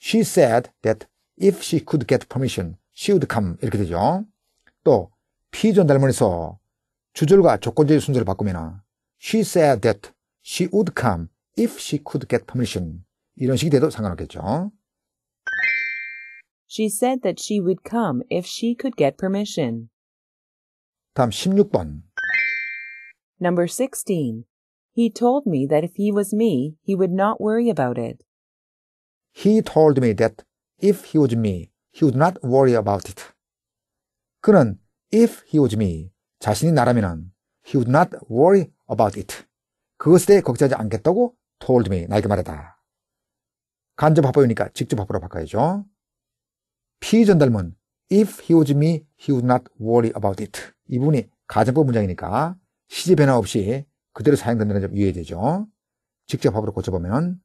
She said that if she could get permission, she would come 이렇게 되죠. 또 피존 주절과 순서를 바꾸면 she said that she would come if she could get permission 이런 식이 돼도 상관없겠죠. She said that she would come if she could get permission. 다음 16번. Number 16. He told me that if he was me, he would not worry about it. He told me that if he was me, he would not worry about it. 그는 if he was me, 자신이 나라면 he would not worry about it. 그것에 대해 걱정하지 않겠다고 told me, 나에게 말했다 간접 합법이니까 직접 합법으로 바꿔야죠. 피 전달문 if he was me, he would not worry about it. 이 부분이 가정법 문장이니까 시제 변화 없이 그대로 사용된다는 점 유의해야 되죠. 직접 합법으로 고쳐보면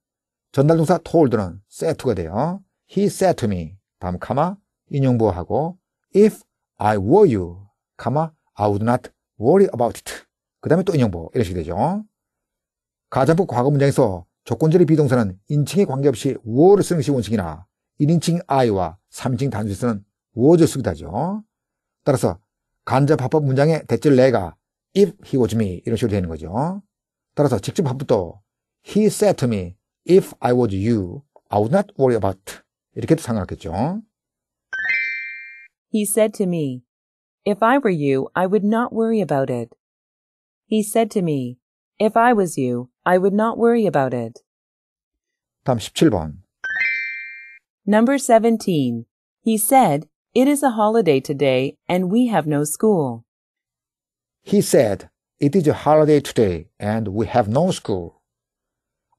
전달동사 told는 s a t 가 돼요. he said to me 다음 카마 인용부하고 if I wore you, comma, I would not worry about it. 그 다음에 또 인용보 이런 식이 되죠. 가정법 과거 문장에서 조건절의 비동사는 인칭에 관계없이 wore를 쓰는 것이 원칙이나 1인칭 I와 3인칭 단수에서는 w o u l 쓰기도 하죠. 따라서 간접합법 문장의 대절 내가 if he was me 이런 식으로 되는 거죠. 따라서 직접 합법도 he said to me if I was you I would not worry a b o u t 이렇게도 상관없겠죠. He said to me, If I were you, I would not worry about it. He said to me, If I was you, I would not worry about it. 다음 17번. Number 17. He said, It is a holiday today and we have no school. He said, It is a holiday today and we have no school.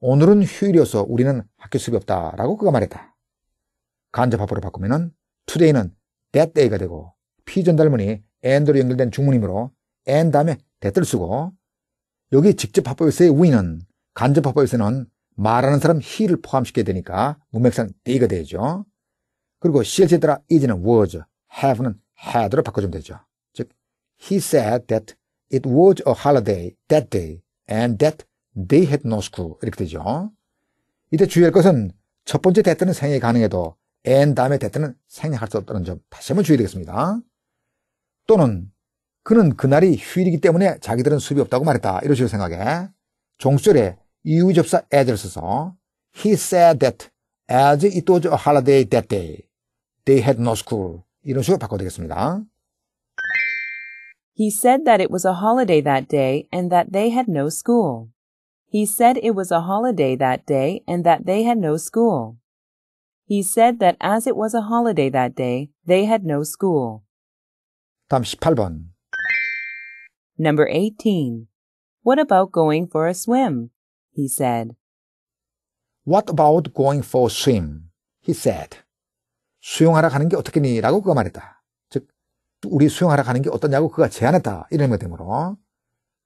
오늘은 휴일이어서 우리는 학교 수업이 없다라고 그가 말했다. 간접 화법으로 바꾸면은 today는 that day가 되고 피전달문이 and로 연결된 중문이므로 and 다음에 that을 쓰고 여기 직접 합법에서의 we는 간접 합법에서는 말하는 사람 he를 포함시켜야 되니까 문맥상 day가 되죠. 그리고 CLC에 따라 is는 was, have는 had로 바꿔주면 되죠. 즉 he said that it was a holiday that day and that they had no school 이렇게 되죠. 이때 주의할 것은 첫 번째 that는 생략이 가능해도 앤 다음에 대트는 생략할 수 없다는 점 다시 한번 주의되겠습니다. 또는 그는 그날이 휴일이기 때문에 자기들은 수비 없다고 말했다. 이런 식으로 생각해. 종절에 이유접사 애들 를 써서 he said that as it was a holiday that day. They had no school. 이런 식으로 바꿔야 되겠습니다. He said that it was a holiday that day and that they had no school. He said it was a holiday that day and that they had no school. He said that as it was a holiday that day, they had no school. 다음 18번. Number 18. What about going for a swim? He said. What about going for a swim? He said. 수영하러 가는 게 어떻겠니? 라고 그가 말했다. 즉, 우리 수영하러 가는 게 어떠냐고 그가 제안했다. 이런 의미 되므로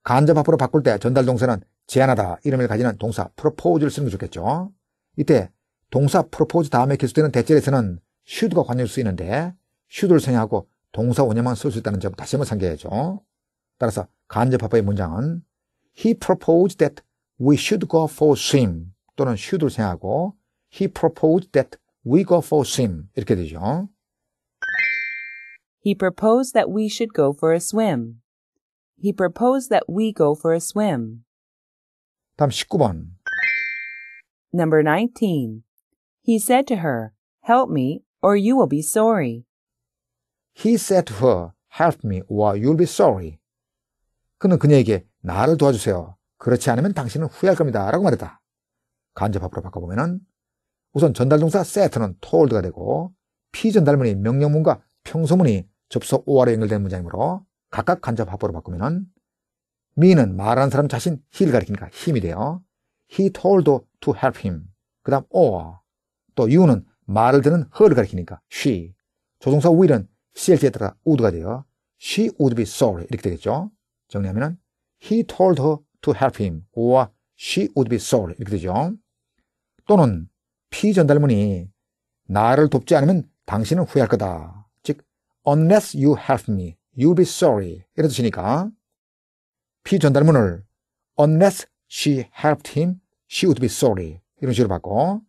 앞으로 바꿀 때 전달 동사는 제안하다 이름을 가지는 동사 propose를 쓰는 게 좋겠죠. 이때 동사 프로포즈 다음에 계속되는 대절에서는 s h o u l d 가 관여로 수있는데 s h o u l d 를 생략하고 동사 원형만 쓸 수 있다는 점 다시 한번 상기해야죠. 따라서 간접합의 문장은 He proposed that we should go for swim 또는 should를 생각하고 He proposed that we go for swim 이렇게 되죠. He proposed that we should go for a swim. He proposed that we go for a swim. 다음 19번. Number 19. He said to her, Help me, or you will be sorry. He said to her, Help me, or you'll be sorry. 그는 그녀에게 나를 도와주세요. 그렇지 않으면 당신은 후회할 겁니다. 라고 말했다. 간접합으로 바꿔보면은 우선 전달동사 set는 told가 되고 피전달문이 명령문과 평소문이 접속 OR로 연결된 문장이므로 각각 간접합으로 바꾸면은 me는 말하는 사람 자신 he를 가리키니까 힘이 돼요. he told to help him. 그 다음 or 또 you는 말을 듣는 her를 가리키니까 she. 조동사 will은 clt에 따라 would가 돼요. She would be sorry. 이렇게 되겠죠. 정리하면 he told her to help him or she would be sorry. 이렇게 되죠. 또는 피 전달문이 나를 돕지 않으면 당신은 후회할 거다. 즉 unless you help me, you'll be sorry. 이런 뜻이니까 피 전달문을 unless she helped him, she would be sorry. 이런 식으로 바꿔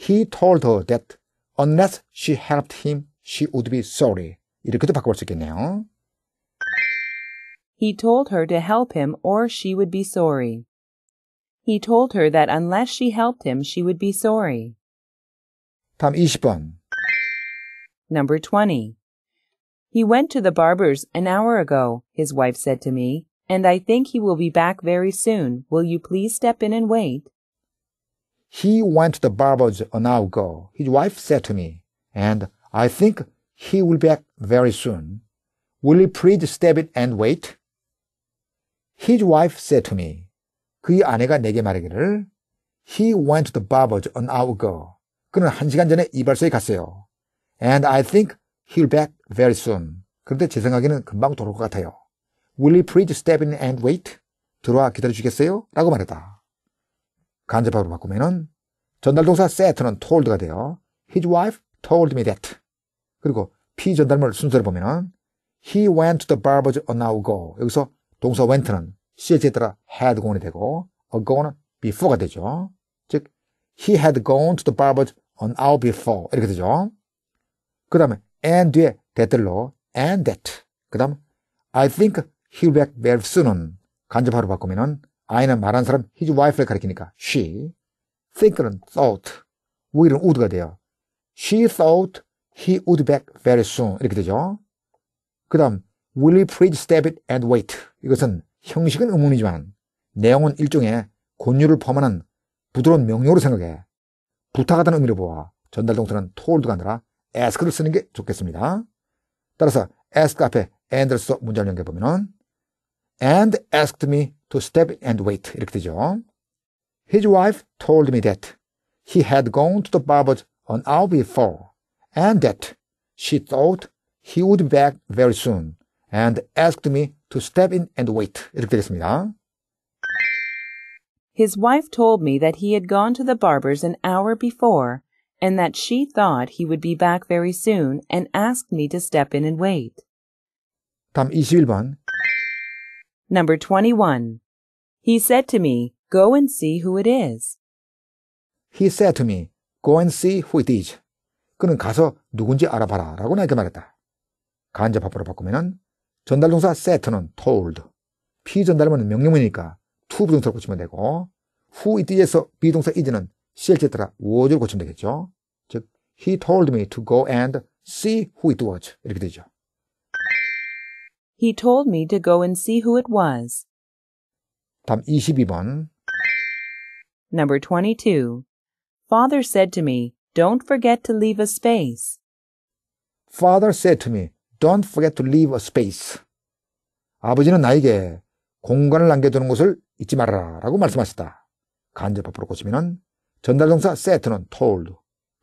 He told her that unless she helped him, she would be sorry. 이렇게도 바꿔볼 수 있겠네요. He told her to help him or she would be sorry. He told her that unless she helped him, she would be sorry. 다음 20번. Number 20. He went to the barber's an hour ago, his wife said to me, and I think he will be back very soon. Will you please step in and wait? He went to the barber's an hour ago, his wife said to me, and I think he will be back very soon. Will you please step in and wait? His wife said to me, 그의 아내가 내게 말하기를, He went to the barber's an hour ago. 그는 한 시간 전에 이발소에 갔어요. And I think he'll be back very soon. 그런데 제 생각에는 금방 돌아올 것 같아요. Will you please step in and wait? 들어와 기다려 주겠어요? 라고 말했다. 간접합으로 바꾸면은 전달동사 set는 told가 돼요. His wife told me that. 그리고 피전달물 순서를 보면은 he went to the barber's an hour ago. 여기서 동사 went는 CH에 따라 had gone이 되고 ago는 before가 되죠. 즉 he had gone to the barber's an hour before 이렇게 되죠. 그 다음에 and 뒤에 that들로 and that 그 다음 I think he'll back e very s o o n 간접화로 바꾸면은 I는 말한 사람, his wife를 가리키니까 she. think는 thought, will은 would가 돼요. she thought he would back very soon. 이렇게 되죠. 그 다음, will he please step it and wait. 이것은 형식은 의문이지만 내용은 일종의 권유를 포함하는 부드러운 명령으로 생각해. 부탁하다는 의미로 보아 전달 동사는 told가 아니라 ask를 쓰는 게 좋겠습니다. 따라서 ask 앞에 and 써 문장을 연결해보면은 and asked me to step and wait. 이렇게죠. His wife told me that he had gone to the barber's an hour before and that she thought he would be back very soon and asked me to step in and wait. 이렇게 됐습니다. His wife told me that he had gone to the barber's an hour before and that she thought he would be back very soon and asked me to step in and wait. 다음 21번 Number 21. He said to me, Go and see who it is. He said to me, Go and see who it is. 그는 가서 누군지 알아봐라 라고 나에게 말했다. 간접 합법으로 바꾸면 전달동사 set는 told, 피전달하면 명령문이니까 to 부동사로 고치면 되고 who it is에서 비동사 is는 실 l 에 따라 w o u 를 고치면 되겠죠. 즉, he told me to go and see who it was 이렇게 되죠. He told me to go and see who it was. 답 22번. Number 22. Father said to me, don't forget to leave a space. Father said to me, don't forget to leave a space. 아버지는 나에게 공간을 남겨두는 것을 잊지 말아라 라고 말씀하셨다. 간접 앞으로 고치면 전달동사 set는 told,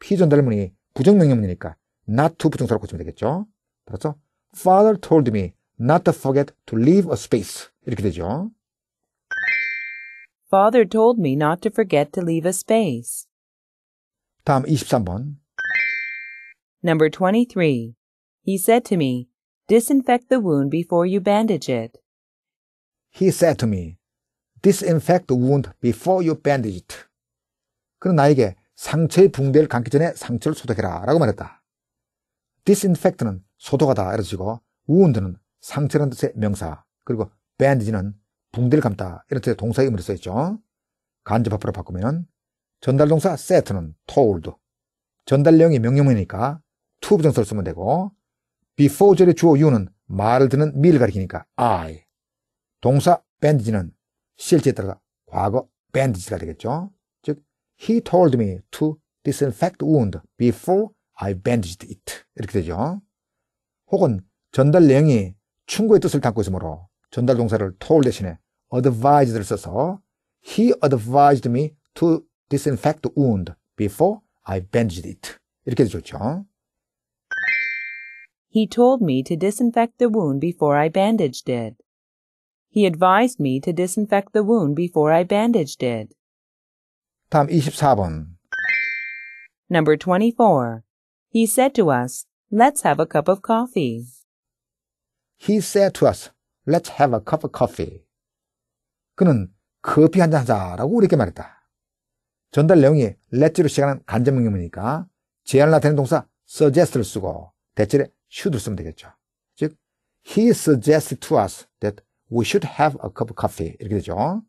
피전달문이 부정명령문이니까 not to 부정사로 고치면 되겠죠. 따라서 father told me not to forget to leave a space. 이렇게 되죠. Father told me not to forget to leave a space. 다음 23번. Number 23. He said to me, disinfect the wound before you bandage it. He said to me, disinfect the wound before you bandage it. 그는 나에게 상처의 붕대를 감기 전에 상처를 소독해라 라고 말했다. disinfect는 소독하다 이러시고 wound는 상처라는 뜻의 명사, 그리고 b 드지는 붕대를 감다 이런 뜻의 동사의 의미로 써있죠. 간접 화으로 바꾸면 전달동사 set는 told, 전달령이 명령문이니까 to 부정사를 쓰면 되고 before 절의 주어 you는 말을 듣는 미를 가리키니까 I, 동사 bandage는 실제에 따라 과거 bandage가 되겠죠. 즉, he told me to disinfect wound before I bandaged it. 이렇게 되죠. 혹은 전달 내용이 충고의 뜻을 담고 있으므로 전달 동사를 told 대신에 advised를 써서 he advised me to disinfect the wound before I bandaged it. 이렇게 해도 좋죠. He told me to disinfect the wound before I bandaged it. He advised me to disinfect the wound before I bandaged it. 다음 24번. Number 24. He said to us, "Let's have a cup of coffee." He said to us, let's have a cup of coffee. 그는 커피 한 잔 하자라고 우리에게 말했다. 전달 내용이 let로 시작하는 간접명령이니까 제안을 되는 동사 suggest를 쓰고 대체로 should를 쓰면 되겠죠. 즉, he suggested to us that we should have a cup of coffee 이렇게 되죠.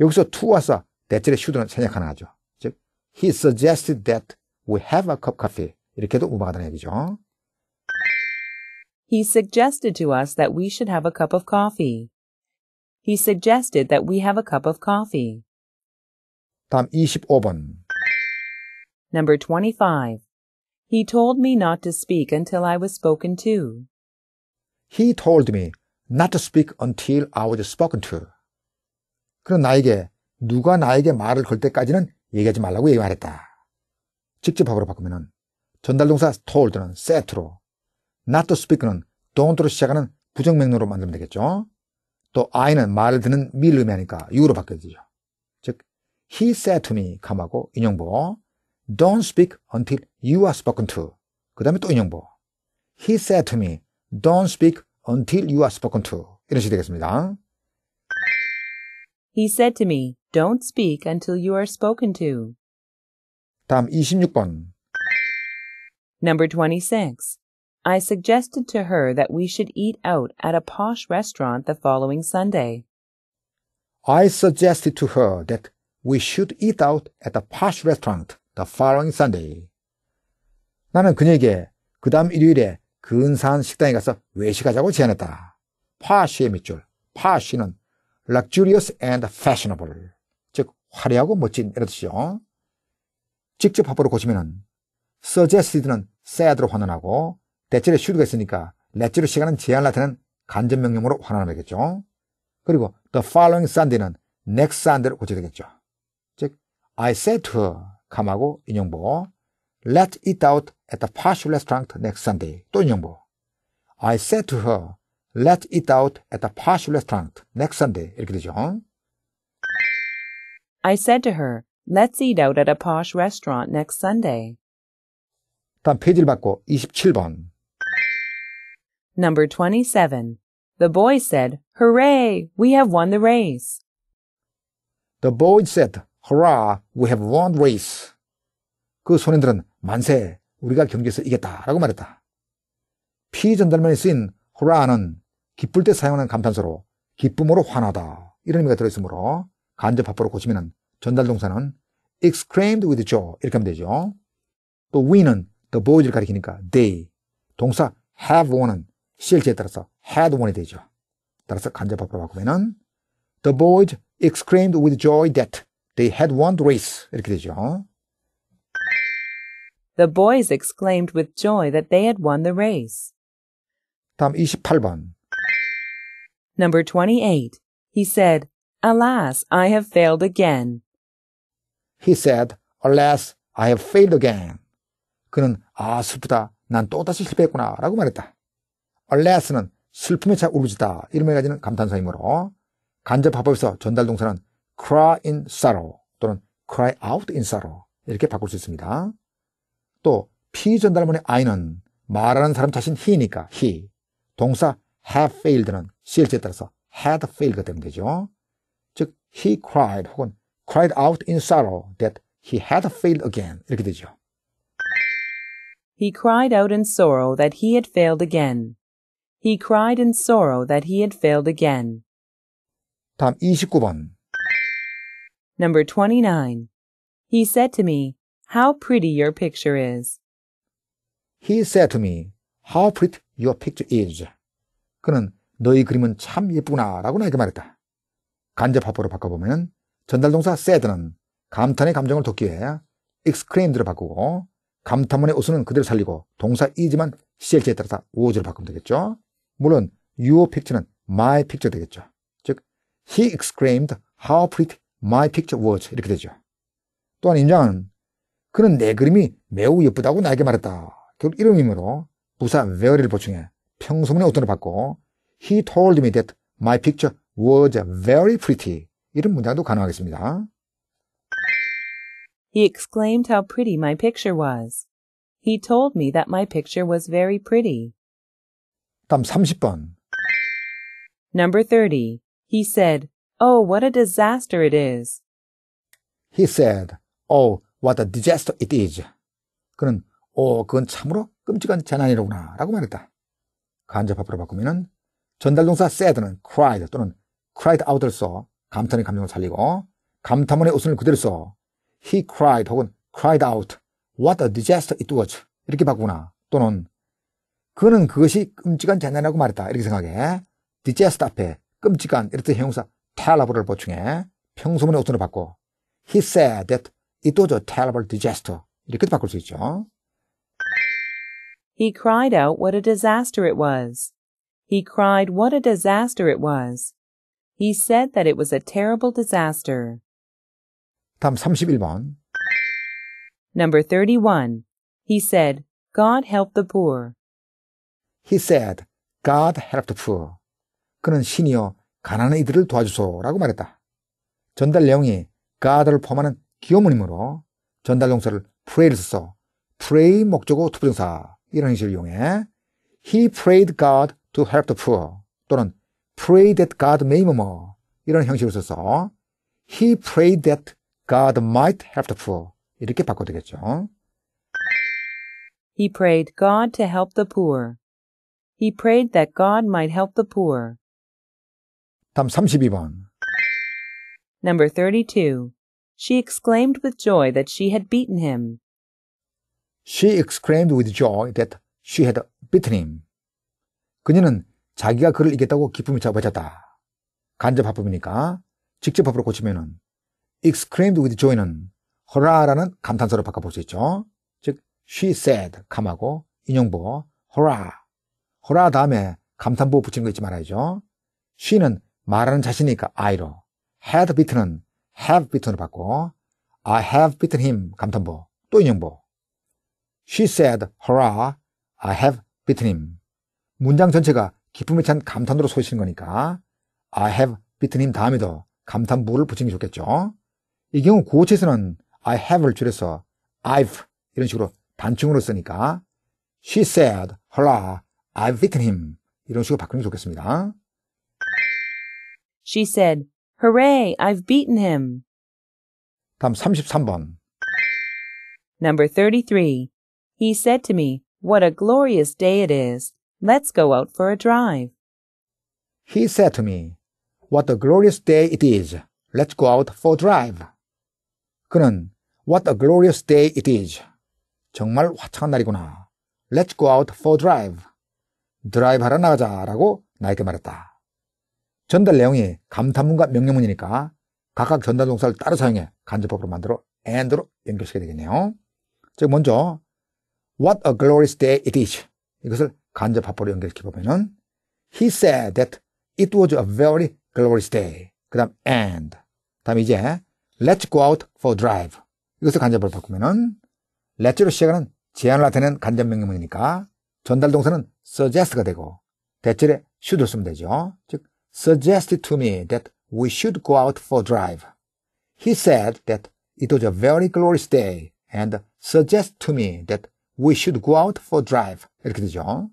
여기서 to 와서 대체로 should는 생략 가능하죠. 즉, he suggested that we have a cup of coffee 이렇게도 우마가 되는 얘기죠. He suggested to us that we should have a cup of coffee. He suggested that we have a cup of coffee. 다음 25번. Number 25. He told me not to speak until I was spoken to. He told me not to speak until I was spoken to. 그는 나에게 누가 나에게 말을 걸 때까지는 얘기하지 말라고 얘기했다. 직접합으로 바꾸면은 전달동사 told는 set로 not to speak는 don't로 시작하는 부정맥령으로 만들면 되겠죠. 또 I는 말을 듣는 미를 의미하니까 U로 바뀌어지죠. 즉, he said to me, 감하고 인용보. don't speak until you are spoken to. 그 다음에 또 인용보. he said to me, don't speak until you are spoken to. 이런 식이 되겠습니다. He said to me, don't speak until you are spoken to. 다음 26번. Number 26. I suggested to her that we should eat out at a posh restaurant the following Sunday. I suggested to her that we should eat out at a posh restaurant the following Sunday. 나는 그녀에게 그 다음 일요일에 근사한 식당에 가서 외식하자고 제안했다. 파쉬의 밑줄. Posh는 luxurious and fashionable. 즉, 화려하고 멋진 이런 뜻이죠. 직접 합으로 고치면은 suggested는 said로 환원하고 대체로 s h o 가 있으니까 렛츠로 시간은 제한을 나타낸 간접명령으로 환원하면 되겠죠. 그리고 the following Sunday는 next Sunday로 고쳐야 되겠죠. 즉, I said to her, 감하고 인용보, l e t i t out at the partial restaurant next Sunday. 또 인용보, I said to her, l e t i t out at the partial restaurant next Sunday. 이렇게 되죠. I said to her, let's eat out at a posh restaurant next Sunday. 다음 페이지를 받고 27번. Number 27. The boy said, Hooray! We have won the race. The boy said, Hurrah! We have won the race. 그 소년들은 만세! 우리가 경기에서 이겼다! 라고 말했다. P 전달문에 쓰인 Hurrah는 기쁠 때 사용하는 감탄사로 기쁨으로 환하다. 이런 의미가 들어있으므로 간접합보로 고치면 전달 동사는 exclaimed with joy 이렇게 하면 되죠. 또 we는 the boys를 가리키니까 they 동사 have won은 실제에 따라서 had head원이 되죠. 따라서 간접화법으로 바꾸면은 The boys exclaimed with joy that they had won the race. 이렇게 되죠. The boys exclaimed with joy that they had won the race. 다음 28번. Number 28. He said, Alas, I have failed again. He said, Alas, I have failed again. 그는 아 슬프다. 난 또다시 실패했구나. 라고 말했다. 얼레아스는 슬픔에 차 울부짖다. 이름을 가지는 감탄사이므로 간접합법에서 전달동사는 cry in sorrow 또는 cry out in sorrow 이렇게 바꿀 수 있습니다. 또 피전달문의 I는 말하는 사람 자신 he니까 he 동사 have failed는 실 l 에 따라서 had failed가 되면 되죠. 즉 he cried 혹은 cried out in sorrow that he had failed again 이렇게 되죠. He cried out in sorrow that he had failed again. He cried in sorrow that he had failed again. 다음 29번. Number 29. He said to me, How pretty your picture is. He said to me, How pretty your picture is. 그는 너의 그림은 참 예쁘구나 라고 나에게 말했다. 간접화법으로 바꿔보면 전달동사 said는 감탄의 감정을 돕기 위해 exclaimed로 바꾸고 감탄문의 오수는 그대로 살리고 동사 이지만 실제에 따라서 오어를 바꾸면 되겠죠. 물론 your picture는 my picture 되겠죠. 즉 he exclaimed how pretty my picture was 이렇게 되죠. 또한 인장은 그는 내 그림이 매우 예쁘다고 나에게 말했다. 결국 이런 의미로 부사 very를 보충해 평소문의 어떤을 받고 he told me that my picture was very pretty 이런 문장도 가능하겠습니다. He exclaimed how pretty my picture was. He told me that my picture was very pretty. 다음 30번. Number 30. He said, "Oh, what a disaster it is." He said, "Oh, what a disaster it is." 그는 "오, 그건 참으로 끔찍한 재난이로구나라고 말했다. 간접합으로 바꾸면은 전달동사 said는 cried 또는 cried out를 써 감탄의 감정을 살리고 감탄문의 웃음을 그대로 써 he cried 혹은 cried out what a disaster it was 이렇게 바꾸거나 또는 그는 그것이 끔찍한 재난이라고 말했다. 이렇게 생각해. 디제스트 앞에 끔찍한 이렇듯 형용사 terrible을 보충해. 평소문의 오톤을 바꿔. He said that it was a terrible disaster. 이렇게 바꿀 수 있죠. He cried out what a disaster it was. He cried what a disaster it was. He said that it was a terrible disaster. 다음 31번. Number 31. He said, God help the poor. He said, God helped poor. 그는 신이여 가난한 이들을 도와주소라고 말했다. 전달 내용이 God를 포함하는 기호문이므로 전달 용사를 pray를 써서 pray 목적어 투부정사 이런 형식을 이용해 He prayed God to help the poor 또는 pray that God may more 이런 형식으로 써서 He prayed that God might help the poor 이렇게 바꿔도 되겠죠. He prayed God to help the poor. He prayed that God might help the poor. 다음 32번. Number 32. She exclaimed with joy that she had beaten him. She exclaimed with joy that she had beaten him. 그녀는 자기가 그를 이겼다고 기쁨이 잡아졌다. 간접 화법이니까 직접 고치면은 exclaimed with joy는 허라라는 감탄사로 바꿔볼 수 있죠. 즉 she said 감하고 인용보 허라 호라 다음에 감탄부 붙이는 거 잊지 말아야죠. she는 말하는 자신이니까 I로. had beaten은 have beaten으로 받고 I have beaten him 감탄부 또인형부 She said hurrah I have beaten him 문장 전체가 기쁨에 찬 감탄으로 소개시는 거니까 I have beaten him 다음에도 감탄부를 붙이는 게 좋겠죠. 이 경우 구어체에서는 I have를 줄여서 I've 이런 식으로 반충으로 쓰니까 She said hurrah I've beaten him. 이런 식으로 바꾸면 좋겠습니다. She said, Hooray, I've beaten him. 다음 33번. Number 33. He said to me, What a glorious day it is. Let's go out for a drive. He said to me, What a glorious day it is. Let's go out for a drive. 그는 What a glorious day it is. 정말 화창한 날이구나. Let's go out for a drive. 드라이브 하러 나가자라고 나에게 말했다. 전달 내용이 감탄문과 명령문이니까 각각 전달 동사를 따로 사용해 간접법으로 만들어 and로 연결시켜야 되겠네요. 즉 먼저 What a glorious day it is 이것을 간접합법으로 연결시켜보면은 He said that it was a very glorious day 그 다음 and 다음 이제 Let's go out for a drive 이것을 간접으로 바꾸면은 Let's로 시작하는 제안을 나타낸 간접명령문이니까 전달 동사는 suggest가 되고 대절에 should를 쓰면 되죠. 즉 suggested to me that we should go out for a drive. He said that it was a very glorious day and suggested to me that we should go out for a drive. 이렇게 되죠.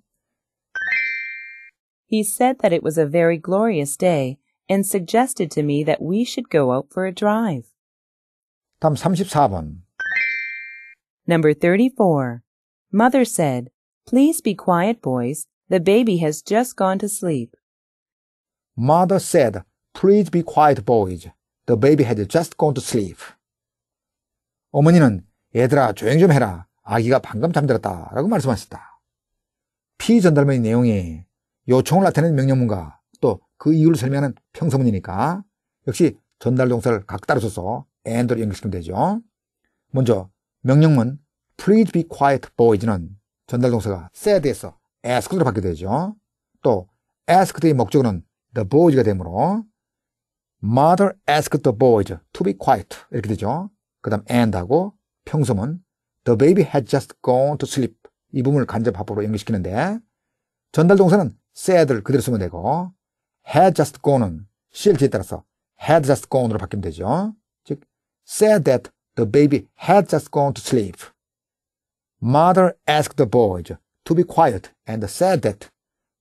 He said that it was a very glorious day and suggested to me that we should go out for a drive. 다음 34번. Number 34. Mother said, Please be quiet, boys. The baby has just gone to sleep. Mother said, Please be quiet, boys. The baby had just gone to sleep. 어머니는 얘들아 조용 히좀 해라. 아기가 방금 잠들었다. 라고 말씀하셨다. 피 전달문의 내용이 요청을 나타내는 명령문과 또 그 이유를 설명하는 평소문이니까 역시 전달 동사를 각 따로 써서 and로 연결시키면 되죠. 먼저 명령문 please be quiet boys는 전달 동사가 써야 에서 ask로 바뀌게 되죠. 또 asked의 목적은 the boys가 되므로 mother asked the boys to be quiet 이렇게 되죠. 그 다음 and하고 평소문 the baby had just gone to sleep 이 부분을 간접합으로 연결시키는데 전달 동사는 said를 그대로 쓰면 되고 had just gone은 CLT에 따라서 had just gone으로 바뀌면 되죠. 즉 said that the baby had just gone to sleep Mother asked the boy to be quiet and said that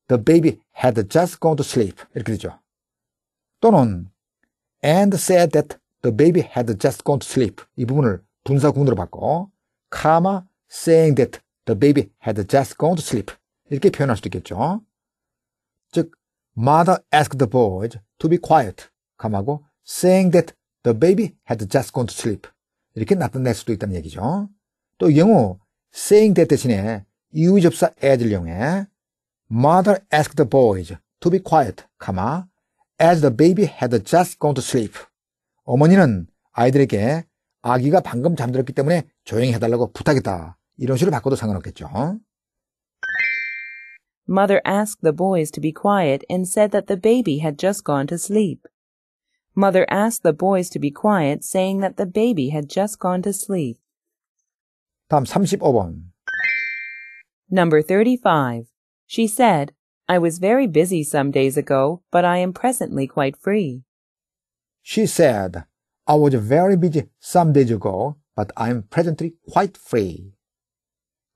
the baby had just gone to sleep. 이렇게 되죠. 또는 and said that the baby had just gone to sleep. 이 부분을 분사구문으로 구문으로 바꿔 comma saying that the baby had just gone to sleep. 이렇게 표현할 수도 있겠죠. 즉 mother asked the boys to be quiet. 감하고 saying that the baby had just gone to sleep. 이렇게 나타낼 수도 있다는 얘기죠. 또이 경우 saying that 대신에 이유 접사 as를 이용해 mother asked the boys to be quiet, 가마, as the baby had just gone to sleep. 어머니는 아이들에게 아기가 방금 잠들었기 때문에 조용히 해달라고 부탁했다. 이런 식으로 바꿔도 상관없겠죠. Mother asked the boys to be quiet and said that the baby had just gone to sleep. Mother asked the boys to be quiet, saying that the baby had just gone to sleep. 다음 35번. Number 35. She said, I was very busy some days ago, but I am presently quite free. She said, I was very busy some days ago, but I am presently quite free.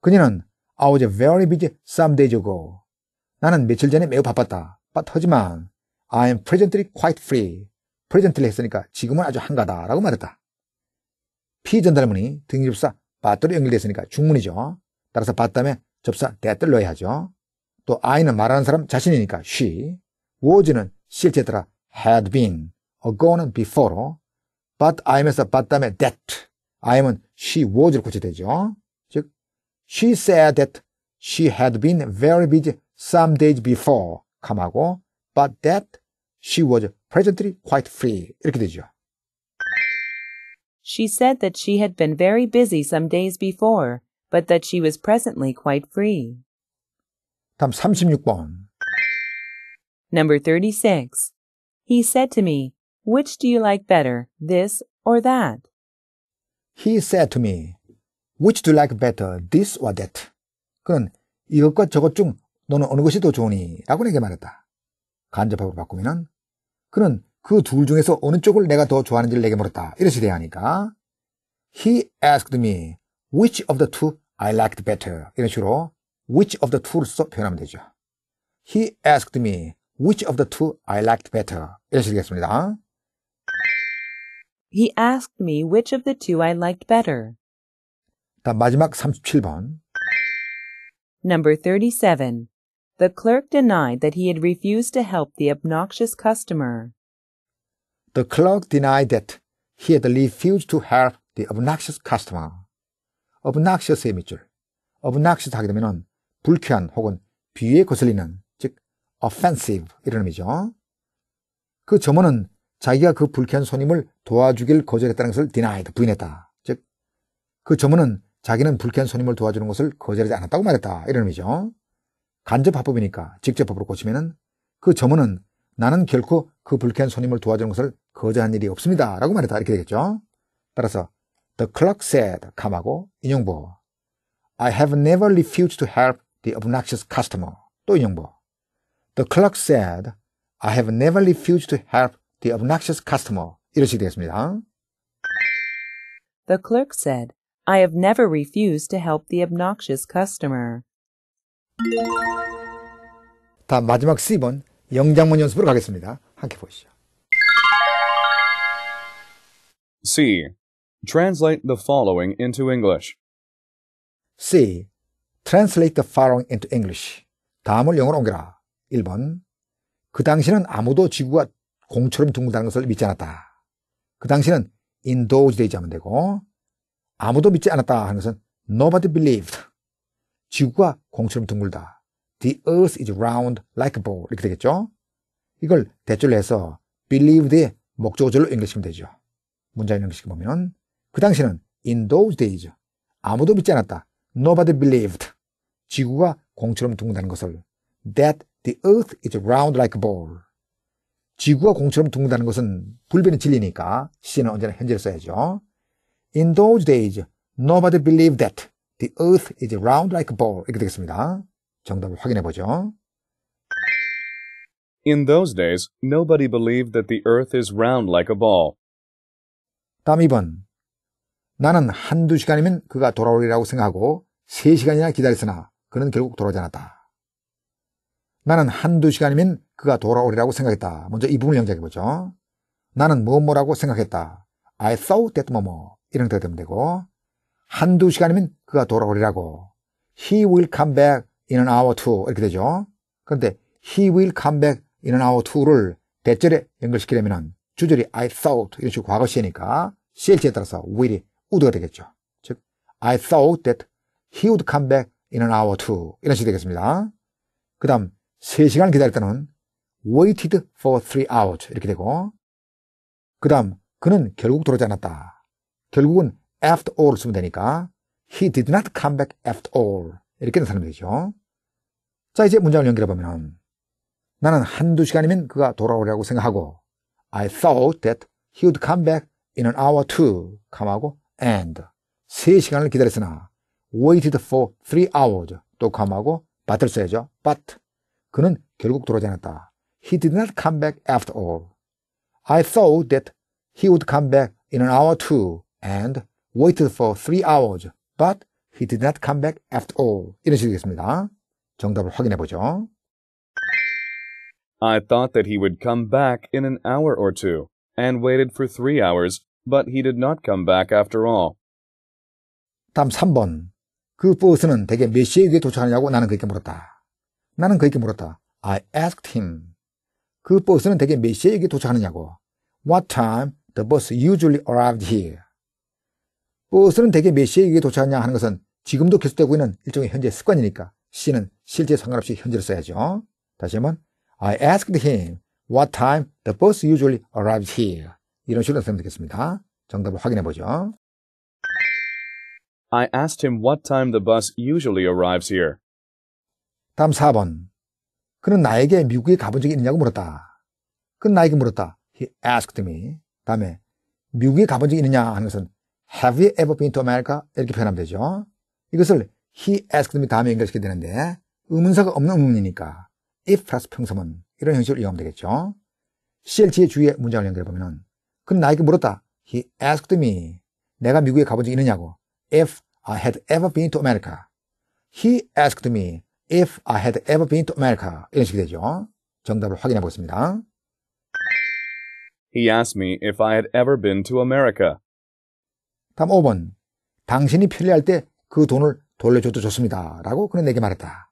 그녀는 I was very busy some days ago. 나는 며칠 전에 매우 바빴다. But 하지만 I am presently quite free. presently 했으니까 지금은 아주 한가다라고 말했다. P 전달문이 등기부사. 바트로 연결됐으니까 중문이죠. 따라서 바다음에 접사 대들 넣어야 하죠. 또 I는 말하는 사람 자신이니까 she, was는 실제 따라 had been, a g o 는 b e f o r e but I'm에서 but 다음에 that, I'm은 she was를 고쳐되죠. 즉, she said that she had been very busy some days before, 감하고, but that she was presently quite free, 이렇게 되죠. She said that she had been very busy some days before, but that she was presently quite free. 36번. Number 36. He said to me, Which do you like better, this or that? He said to me, Which do you like better, this or that? 그는 이것과 저것 중 너는 어느 것이 더 좋으니? 라고 내게 말했다. 간접합으로 바꾸면 그는 그둘 중에서 어느 쪽을 내가 더 좋아하는지를 내게 물었다. 이렇게 대하니까 He asked me which of the two I liked better. 이런 식으로 which of the two를 써 표현하면 되죠. He asked me which of the two I liked better. 이런 식이 되겠습니다. He asked me which of the two I liked better. 다음 마지막 37번. Number 37. The clerk denied that he had refused to help the obnoxious customer. The clerk denied that he had refused to help the obnoxious customer. obnoxious의 밑줄. obnoxious 하게 되면 불쾌한 혹은 비위에 거슬리는, 즉, offensive 이런 의미죠. 그 점원은 자기가 그 불쾌한 손님을 도와주길 거절했다는 것을 denied, 부인했다. 즉, 그 점원은 자기는 불쾌한 손님을 도와주는 것을 거절하지 않았다고 말했다. 이런 의미죠. 간접합법이니까 직접법으로 고치면그 점원은 나는 결코 그 불쾌한 손님을 도와주는 것을 거저한 일이 없습니다. 라고 말했다. 이렇게 되겠죠. 따라서 The clerk said, 감하고 인용보. I have never refused to help the obnoxious customer. 또 인용보. The clerk said, I have never refused to help the obnoxious customer. 이런 식이 되겠습니다. The clerk said, I have never refused to help the obnoxious customer. 다음 마지막 C번 영장문 연습으로 가겠습니다. 함께 보시죠. C. Translate the following into English. C. Translate the following into English. 다음을 영어로 옮겨라. 1번. 그 당시는 아무도 지구가 공처럼 둥글다는 것을 믿지 않았다. 그 당시는 in those days 하면 되고 아무도 믿지 않았다 하는 것은 nobody believed. 지구가 공처럼 둥글다. The earth is round like a ball. 이렇게 되겠죠? 이걸 대줄로 해서 believed의 목적어절로 옮겨시면 되죠. 문자인형식 보면 그 당시는 in those days 아무도 믿지 않았다. Nobody believed. 지구가 공처럼 둥근다는 것을 that the earth is round like a ball. 지구가 공처럼 둥근다는 것은 불변의 진리니까 시는 언제나 현재를 써야죠. In those days, nobody believed that the earth is round like a ball. 이렇게 되겠습니다. 정답을 확인해 보죠. In those days, nobody believed that the earth is round like a ball. 다음 2번. 나는 한두 시간이면 그가 돌아오리라고 생각하고 3시간이나 기다렸으나 그는 결국 돌아오지 않았다. 나는 한두 시간이면 그가 돌아오리라고 생각했다. 먼저 이 부분을 연장해보죠. 나는 뭐뭐라고 생각했다. I thought that 뭐뭐. 뭐. 이런 뜻 되면 되고 한두 시간이면 그가 돌아오리라고 He will come back in an hour two 이렇게 되죠. 그런데 He will come back in an hour two를 대절에 연결시키려면 주절이 I thought 이런 식으로 과거 시니까 CLC에 따라서 will이 would가 되겠죠. 즉 I thought that he would come back in an hour too 이런 식이 되겠습니다. 그 다음 3시간 기다렸다는 waited for three hours 이렇게 되고 그 다음 그는 결국 들어오지 않았다. 결국은 after all 쓰면 되니까 he did not come back after all 이렇게 나타나면 되죠. 자 이제 문장을 연결해보면 나는 한두 시간이면 그가 돌아오려고 생각하고 I thought that he would come back in an hour too. 감하고 and. 3시간을 기다렸으나 waited for 3 hours. 또 감하고 but을 써야죠. but. 그는 결국 돌아오지 않았다. He did not come back after all. I thought that he would come back in an hour too and waited for 3 hours. But he did not come back after all. 이런 식이겠습니다. 정답을 확인해 보죠. I thought that he would come back in an hour or two, and waited for three hours, but he did not come back after all. 다음 3번. 그 버스는 대개 몇 시에 게 도착하냐고 나는 그렇게 물었다. 나는 그렇게 물었다. I asked him. 그 버스는 대개 몇 시에 게 도착하느냐고. What time the bus usually arrived here? 버스는 대개 몇 시에 게 도착하냐 하는 것은 지금도 계속되고 있는 일종의 현재 습관이니까 시는 실제 상관없이 현재를 써야죠. 다시 한번 I asked him what time the bus usually arrives here. 이런 식으로 쓰면 되겠습니다. 정답을 확인해 보죠. I asked him what time the bus usually arrives here. 다음 4번. 그는 나에게 미국에 가본 적이 있느냐고 물었다. 그는 나에게 물었다. He asked me. 다음에 미국에 가본 적이 있느냐 하는 것은 Have you ever been to America? 이렇게 표현하면 되죠. 이것을 he asked me 다음에 연결시켜야 되는데 의문사가 없는 의문이니까 if 플러스 평소문 이런 형식으로 이용하면 되겠죠. CLT의 주위에 문장을 연결해보면 그는 나에게 물었다. He asked me. 내가 미국에 가본 적 있느냐고. If I had ever been to America. He asked me if I had ever been to America. 이런 식이 되죠. 정답을 확인해 보겠습니다. He asked me if I had ever been to America. 다음 5번. 당신이 필요할 때 그 돈을 돌려줘도 좋습니다. 라고 그는 내게 말했다.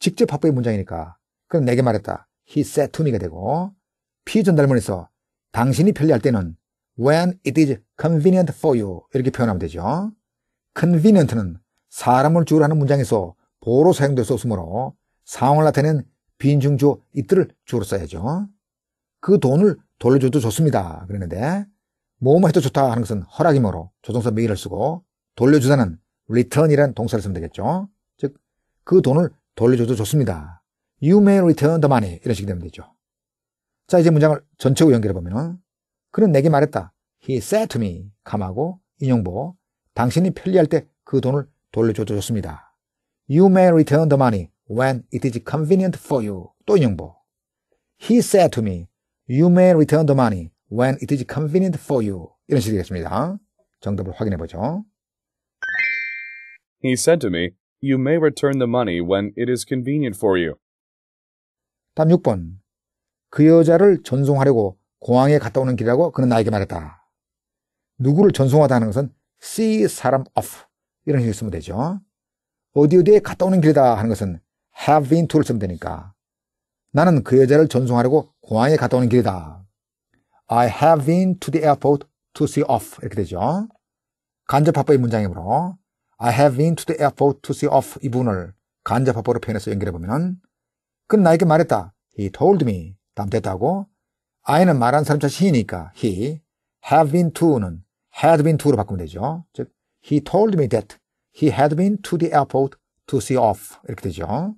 직접 합법의 문장이니까 그럼 내게 말했다. He said to me가 되고 피전달문에서 당신이 편리할 때는 when it is convenient for you 이렇게 표현하면 되죠. convenient는 사람을 주로 하는 문장에서 보로 사용될 수 없으므로 상황을 나타내는 빈중주 이들을 주로 써야죠. 그 돈을 돌려줘도 좋습니다. 그러는데 뭐뭐 해도 좋다 하는 것은 허락이므로 조동사 메일을 쓰고 돌려주다는 r e t u r n 이라는 동사를 쓰면 되겠죠. 즉 그 돈을 돌려줘도 좋습니다. You may return the money. 이런 식이 되면 되죠. 자, 이제 문장을 전체로 연결해보면은, 그는 내게 말했다. He said to me. 감하고, 인용보. 당신이 편리할 때 그 돈을 돌려줘도 좋습니다. You may return the money when it is convenient for you. 또 인용보. He said to me. You may return the money when it is convenient for you. 이런 식이 되겠습니다. 정답을 확인해보죠. He said to me, You may return the money when it is convenient for you. 답 6번. 그 여자를 전송하려고 공항에 갔다 오는 길이라고 그는 나에게 말했다. 누구를 전송하다는 것은 see 사람 off 이런 식으로 쓰면 되죠. 어디 어디에 갔다 오는 길이다 하는 것은 have been to를 쓰면 되니까 나는 그 여자를 전송하려고 공항에 갔다 오는 길이다. I have been to the airport to see off 이렇게 되죠. 간접 합법의 문장이므로 I have been to the airport to see off 이 분을 간접화법으로 표현해서 연결해보면 그는 나에게 말했다. He told me. 담됐다고 I는 말한 사람 자신이니까 he have been to는 had been to로 바꾸면 되죠. 즉 he told me that he had been to the airport to see off 이렇게 되죠.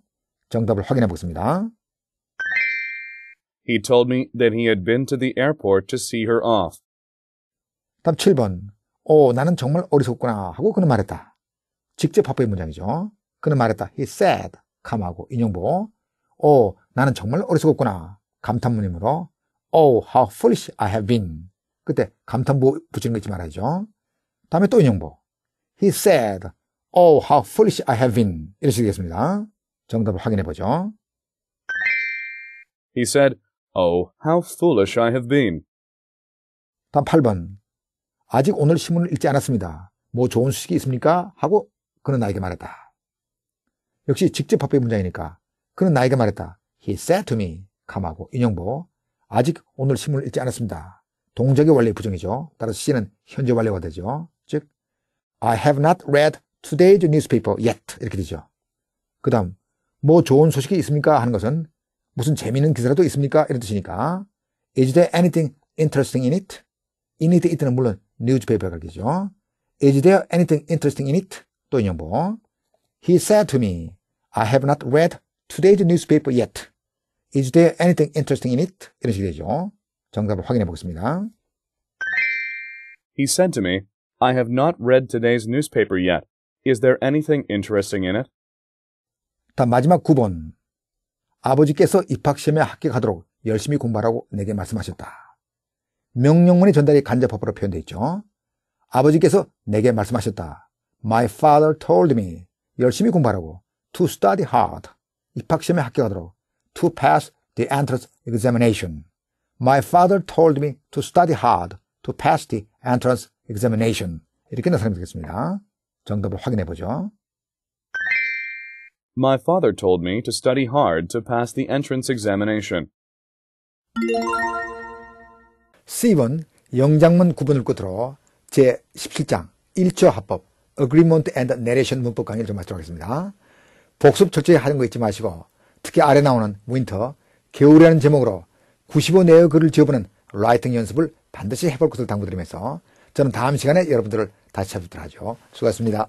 정답을 확인해 보겠습니다. He told me that he had been to the airport to see her off. 답 7번. 오, 나는 정말 어리석구나 하고 그는 말했다. 직접 합법의 문장이죠. 그는 말했다. He said. 감하고 인용보. 오, 나는 정말 어리석었구나. 감탄문이으로 Oh, how foolish I have been. 그때 감탄부 붙이는 거 잊지 말아야죠. 다음에 또 인용보. He said, Oh, how foolish I have been. 이런 식이 되겠습니다. 정답을 확인해 보죠. He said, Oh, how foolish I have been. 다음 8번. 아직 오늘 신문을 읽지 않았습니다. 뭐 좋은 소식이 있습니까? 하고 그는 나에게 말했다. 역시 직접 합의 문장이니까 그는 나에게 말했다. He said to me. 감하고 인용보. 아직 오늘 신문을 읽지 않았습니다. 동작의 원리 부정이죠. 따라서 C는 현재 완료가 되죠. 즉, I have not read today's newspaper yet. 이렇게 되죠. 그 다음, 뭐 좋은 소식이 있습니까? 하는 것은 무슨 재미있는 기사라도 있습니까? 이런 뜻이니까. Is there anything interesting in it? in it, it는 물론 newspaper가 되죠. Is there anything interesting in it? 또 인용보. He said to me, I have not read today's newspaper yet. Is there anything interesting in it? 이런 식이 되죠. 정답을 확인해 보겠습니다. He said to me, I have not read today's newspaper yet. Is there anything interesting in it? 다 마지막 9번. 아버지께서 입학시험에 합격하도록 열심히 공부하라고 내게 말씀하셨다. 명령문의 전달이 간접법으로 표현되어 있죠. 아버지께서 내게 말씀하셨다. My father told me 열심히 공부하라고 to study hard 입학시험에 합격하도록 to pass the entrance examination. My father told me to study hard to pass the entrance examination. 이렇게 나타내면 되겠습니다. 정답을 확인해 보죠. My father told me to study hard to pass the entrance examination. C번 영장문 구분을 끝으로 제17장 1조 합법 agreement and narration 문법 강의를 좀 하도록 하겠습니다. 복습 철저히 하는 거 잊지 마시고 특히 아래 나오는 winter, 겨울이라는 제목으로 95 내의 글을 지어보는 라이팅 연습을 반드시 해볼 것을 당부드리면서 저는 다음 시간에 여러분들을 다시 찾아뵙도록 하죠. 수고하셨습니다.